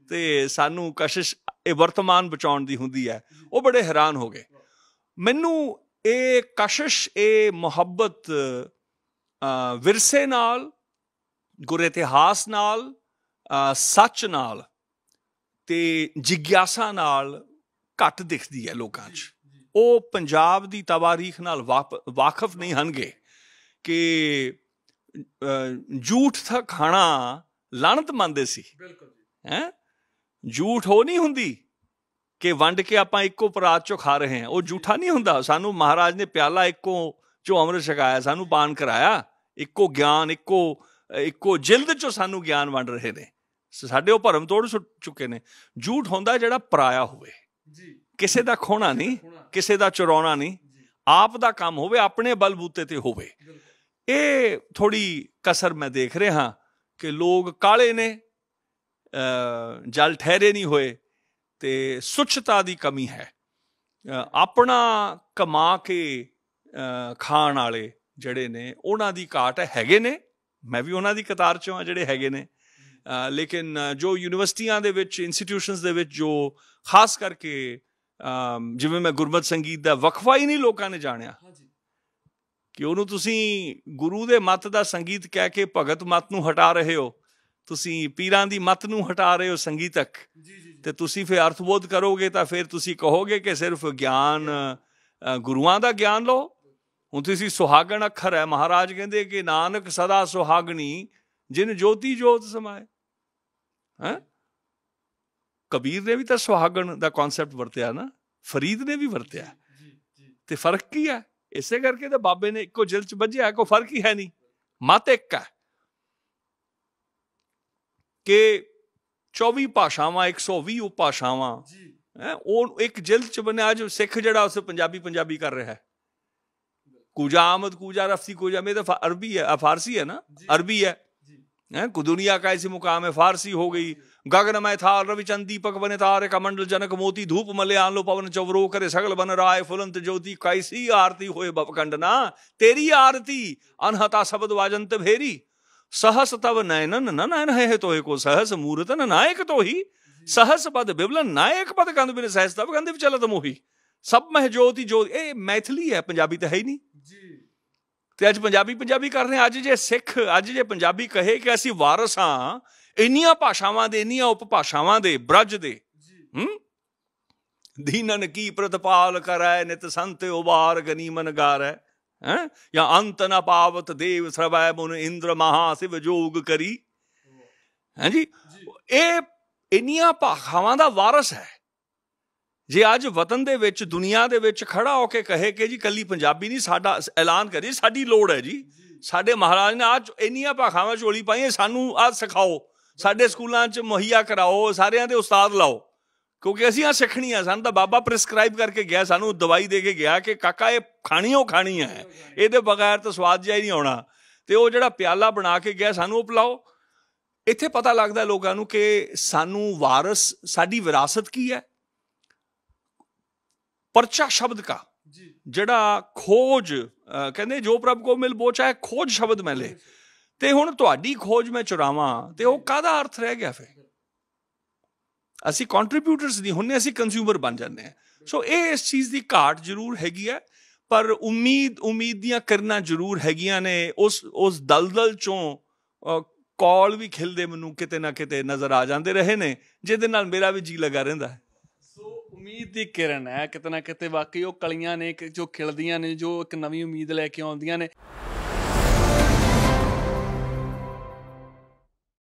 Speaker 1: ਤੇ ਸਾਨੂੰ ਕਸ਼ਿਸ਼ ਇਹ ਵਰਤਮਾਨ ਬਚਾਉਣ ਦੀ ਹੁੰਦੀ ਹੈ ਉਹ ਬੜੇ ਹੈਰਾਨ ਹੋ ਗਏ ਮੈਨੂੰ ਇਹ ਕਸ਼ਿਸ਼ ਇਹ ਮੁਹੱਬਤ ਵਿਰਸੇ ਨਾਲ ਗੁਰ ਇਤਿਹਾਸ ਨਾਲ ਸੱਚ ਨਾਲ ਤੇ ਜਿਗਿਆਸਾ ਨਾਲ ਘੱਟ ਦਿਖਦੀ ਹੈ ਲੋਕਾਂ 'ਚ ਉਹ ਪੰਜਾਬ ਦੀ ਤਵਾਰੀਖ ਨਾਲ ਵਾਕਫ ਨਹੀਂ ਹਨਗੇ ਕਿ ਝੂਠ ਥਾ ਖਾਣਾ ਲਾਣਤ ਮੰਨਦੇ ਸੀ ਬਿਲਕੁਲ ਹੈ ਝੂਠ ਹੋ ਨਹੀਂ ਹੁੰਦੀ ਕਿ ਵੰਡ ਕੇ ਆਪਾਂ ਇੱਕੋ ਪ੍ਰਾਤ ਚੋਂ ਖਾ ਰਹੇ ਹਾਂ ਉਹ ਝੂਠਾ ਨਹੀਂ ਹੁੰਦਾ ਸਾਨੂੰ ਮਹਾਰਾਜ ਨੇ ਪਿਆਲਾ ਇੱਕੋ ਚੋਂ ਅੰਮ੍ਰਿਤ ਛਕਾਇਆ ਸਾਨੂੰ ਪਾਨ ਕਰਾਇਆ ਇੱਕੋ ਗਿਆਨ ਇੱਕੋ ਇੱਕੋ ਜਿਲਦ ਚੋਂ ਸਾਨੂੰ ਗਿਆਨ ਵੰਡ ਰਹੇ ਨੇ ਸਾਡੇ ਉਹ ਭਰਮ ਤੋੜ ਚੁੱਕੇ ਨੇ ਝੂਠ ਹੁੰਦਾ ਜਿਹੜਾ ਪਰਾਇਆ ਹੋਵੇ ਜੀ ਕਿਸੇ ਦਾ ਖੋਣਾ ਨਹੀਂ ਕਿਸੇ ਦਾ ਚੁਰਾਉਣਾ ਨਹੀਂ ਆਪ ਦਾ ਕੰਮ ਹੋਵੇ ਆਪਣੇ ਬਲਬੂਤੇ ਤੇ ਹੋਵੇ ਇਹ ਥੋੜੀ ਕਸਰ ਮੈਂ ਦੇਖ ਰਿਹਾ ਹਾਂ ਕਿ ਲੋਕ ਕਾਲੇ ਨੇ ਜਲ ਠਹਿਰੇ ਨਹੀਂ ਹੋਏ ਤੇ ਸੁੱਛਤਾ ਦੀ ਕਮੀ ਹੈ ਆਪਣਾ ਕਮਾ ਕੇ ਖਾਣ ਵਾਲੇ ਜਿਹੜੇ ਨੇ ਉਹਨਾਂ ਦੀ ਘਾਟ ਹੈਗੇ ਨੇ ਮੈਂ ਵੀ ਉਹਨਾਂ ਦੀ ਕਤਾਰ ਚੋਂ ਆ ਜਿਹੜੇ ਹੈਗੇ ਨੇ ਲੇਕਿਨ ਜੋ ਯੂਨੀਵਰਸਿਟੀਆਂ ਦੇ ਵਿੱਚ ਇੰਸਟੀਟਿਊਸ਼ਨਸ ਦੇ ਵਿੱਚ ਜੋ ਖਾਸ ਕਰਕੇ ਜਿਵੇਂ ਮੈਂ ਗੁਰਮਤ ਸੰਗੀਤ ਦਾ ਵਕਫਾ ਹੀ ਨਹੀਂ ਲੋਕਾਂ ਨੇ ਜਾਣਿਆ ਕਿ ਉਹਨੂੰ ਤੁਸੀਂ ਗੁਰੂ ਦੇ ਮਤ ਦਾ ਸੰਗੀਤ ਕਹਿ ਕੇ ਭਗਤ ਮਤ ਨੂੰ ਹਟਾ ਰਹੇ ਹੋ ਤੁਸੀਂ ਪੀਰਾਂ ਦੀ ਮਤ ਨੂੰ ਹਟਾ ਰਹੇ ਹੋ ਸੰਗੀਤਕ ਤੇ ਤੁਸੀਂ ਫਿਰ ਅਰਥਬੋਧ ਕਰੋਗੇ ਤਾਂ ਫਿਰ ਤੁਸੀਂ ਕਹੋਗੇ ਕਿ ਸਿਰਫ ਗਿਆਨ ਗੁਰੂਆਂ ਦਾ ਗਿਆਨ ਲਓ ਹੁਣ ਤੁਸੀਂ ਸੁਹਾਗਣ ਅੱਖਰ ਹੈ ਮਹਾਰਾਜ ਕਹਿੰਦੇ ਕਿ ਨਾਨਕ ਸਦਾ ਸੁਹਾਗਣੀ ਜਿਨ ਜੋਤੀ ਜੋਤ ਸਮਾਏ ਹੈ ਕਬੀਰ ਨੇ ਵੀ ਤਾਂ ਸੁਹਾਗਣ ਦਾ ਕਨਸੈਪਟ ਵਰਤਿਆ ਨਾ ਫਰੀਦ ਨੇ ਵੀ ਵਰਤਿਆ ਤੇ ਫਰਕ ਕੀ ਹੈ ਇਸੇ ਕਰਕੇ ਤਾਂ ਬਾਬੇ ਨੇ ਇੱਕੋ ਜਿਲ ਚ ਵੱਜਿਆ ਕੋਈ ਫਰਕ ਹੀ ਹੈ ਨਹੀਂ ਮਤ ਇੱਕ ਹੈ ਕਿ 24 ਭਾਸ਼ਾਵਾਂ 120 ਉਪਭਾਸ਼ਾਵਾਂ ਜੀ ਉਹ ਇੱਕ ਜਿਲ ਚ ਬਣਿਆ ਜੋ ਸਿੱਖ ਜਿਹੜਾ ਉਸ ਪੰਜਾਬੀ ਪੰਜਾਬੀ ਕਰ ਰਿਹਾ ਹੈ ਕੁਜਾ ਆਮਦ ਕੁਜਾ ਰਫਸੀ ਕੁਜਾ ਮੇ ਤਾਂ ਅਰਬੀ ਹੈ ਫਾਰਸੀ ਹੈ ਨਾ ਅਰਬੀ ਹੈ ਜੀ ਹੈ ਦੁਨੀਆ ਕਾ ਐਸੀ ਮੁਕਾਮ ਹੈ ਫਾਰਸੀ ਹੋ ਗਈ गगनमय थाल रविचंदी दीपक बने तारे कमंडल जनक मोती धूप मले आलो पवन चवरो करे सगल बन राय फुलंत ज्योति कैसी आरती होए बपकंडना तेरी आरती अनहता शब्द वाजंत भेरी सहस तब नयनन न नयन है तो को सहस मूरत न नायक तो ही सहस पद बिबलन नायक पद कंद बिन सहस तब कंद चलत मोही सब ਮਹਿ ਜੋਤੀ ਜੋ ਇਹ ਮੈਥਲੀ ਹੈ ਪੰਜਾਬੀ ਤਾਂ ਹੈ ਹੀ ਨਹੀਂ ਜੀ ਤੇ ਅੱਜ ਪੰਜਾਬੀ ਪੰਜਾਬੀ ਕਰ ਰਹੇ ਅੱਜ ਜੇ ਸਿੱਖ ਅੱਜ ਜੇ ਪੰਜਾਬੀ ਕਹੇ ਕਿ ਅਸੀਂ ਵਾਰਸ ਹਾਂ ਇੰਨੀਆਂ ਭਾਸ਼ਾਵਾਂ ਦੇ ਇੰਨੀਆਂ ਉਪਭਾਸ਼ਾਵਾਂ ਦੇ ਬ੍ਰਜ ਦੇ ਹੂੰ ਦੀਨਨ ਕੀ ਪ੍ਰਤਪਾਲ ਕਰੈ ਨਿਤ ਸੰਤ ਉਬਾਰ ਗਨੀਮਨ ਗਾਰੈ ਹੈ ਜਾਂ ਅੰਤ ਨ ਪਾਵਤ ਦੇਵ ਸਰਵੈ ਮੁਨ ਇੰਦਰ ਮਹਾ ਸਿਵ ਜੋਗ ਕਰੀ ਹਾਂਜੀ ਇਹ ਇੰਨੀਆਂ ਭਾਖਾਵਾਂ ਦਾ ਵਾਰਸ ਹੈ ਜੇ ਅੱਜ ਵਤਨ ਦੇ ਵਿੱਚ ਦੁਨੀਆ ਦੇ ਵਿੱਚ ਖੜਾ ਹੋ ਕੇ ਕਹੇ ਕਿ ਜੀ ਕੱਲੀ ਪੰਜਾਬੀ ਨਹੀਂ ਸਾਡਾ ਐਲਾਨ ਕਰੀ ਸਾਡੀ ਲੋੜ ਹੈ ਜੀ ਸਾਡੇ ਮਹਾਰਾਜ ਨੇ ਅੱਜ ਇੰਨੀਆਂ ਭਾਖਾਵਾਂ ਝੋਲੀ ਪਾਈਆਂ ਸਾਨੂੰ ਆ ਸਿਖਾਓ ਸਾਡੇ ਸਕੂਲਾਂ 'ਚ ਮੁਹੱਈਆ ਕਰਾਓ ਸਾਰਿਆਂ ਦੇ ਉਸਤਾਦ ਲਾਓ ਕਿਉਂਕਿ ਅਸੀਂ ਆ ਸਿੱਖਣੀ ਆ ਸਾਨੂੰ ਤਾਂ ਬਾਬਾ ਪ੍ਰਿਸਕ੍ਰਾਈਬ ਕਰਕੇ ਗਿਆ ਸਾਨੂੰ ਦਵਾਈ ਦੇ ਕੇ ਗਿਆ ਕਿ ਕਾਕਾ ਇਹ ਖਾਣੀਓ ਖਾਣੀ ਹੈ ਇਹਦੇ ਬਗੈਰ ਤਾਂ ਸਵਾਦ ਜਾਈ ਹੀ ਨਹੀਂ ਆਉਣਾ ਤੇ ਉਹ ਜਿਹੜਾ ਪਿਆਲਾ ਬਣਾ ਕੇ ਗਿਆ ਸਾਨੂੰ ਉਹ ਪਿਲਾਓ ਇੱਥੇ ਪਤਾ ਲੱਗਦਾ ਲੋਕਾਂ ਨੂੰ ਕਿ ਸਾਨੂੰ ਵਾਰਸ ਸਾਡੀ ਵਿਰਾਸਤ ਕੀ ਹੈ ਪਰਚਾ ਸ਼ਬਦ ਦਾ ਜਿਹੜਾ ਖੋਜ ਕਹਿੰਦੇ ਜੋ ਪ੍ਰਭ ਕੋ ਮਿਲ ਬੋਚਾ ਹੈ ਖੋਜ ਸ਼ਬਦ ਮੈਲੇ ਤੇ ਹੁਣ ਤੁਹਾਡੀ ਖੋਜ ਮੈਂ ਚੁਰਾਵਾਂ ਤੇ ਉਹ ਕਾਹਦਾ ਅਰਥ ਰਹਿ ਗਿਆ ਫਿਰ ਅਸੀਂ ਕੰਟਰੀਬਿਊਟਰਸ ਨਹੀਂ ਹੁੰਨੇ ਅਸੀਂ ਕੰਜ਼ਿਊਮਰ ਬਣ ਜਾਂਦੇ ਆ ਸੋ ਇਹ ਇਸ ਚੀਜ਼ ਦੀ ਘਾਟ ਜ਼ਰੂਰ ਹੈਗੀ ਹੈ ਪਰ ਉਮੀਦ ਉਮੀਦੀਆਂ ਕਰਨਾ ਜ਼ਰੂਰ ਹੈਗੀਆਂ ਨੇ ਉਸ ਉਸ ਦਲਦਲ ਚੋਂ ਕਾਲ ਵੀ ਖਿਲਦੇ ਮੈਨੂੰ ਕਿਤੇ ਨਾ ਕਿਤੇ ਨਜ਼ਰ ਆ ਜਾਂਦੇ ਰਹੇ ਨੇ ਜਿਹਦੇ ਨਾਲ ਮੇਰਾ ਵੀ ਜੀ ਲਗਾ ਰਹਿੰਦਾ ਹੈ
Speaker 2: ਉਮੀਦ ਦੀ ਕਿਰਨ ਹੈ ਕਿਤੇ ਨਾ ਕਿਤੇ ਵਾਕਈ ਉਹ ਕਲੀਆਂ ਨੇ ਜੋ ਖਿਲਦੀਆਂ ਨੇ ਜੋ ਇੱਕ ਨਵੀਂ ਉਮੀਦ ਲੈ ਕੇ ਆਉਂਦੀਆਂ ਨੇ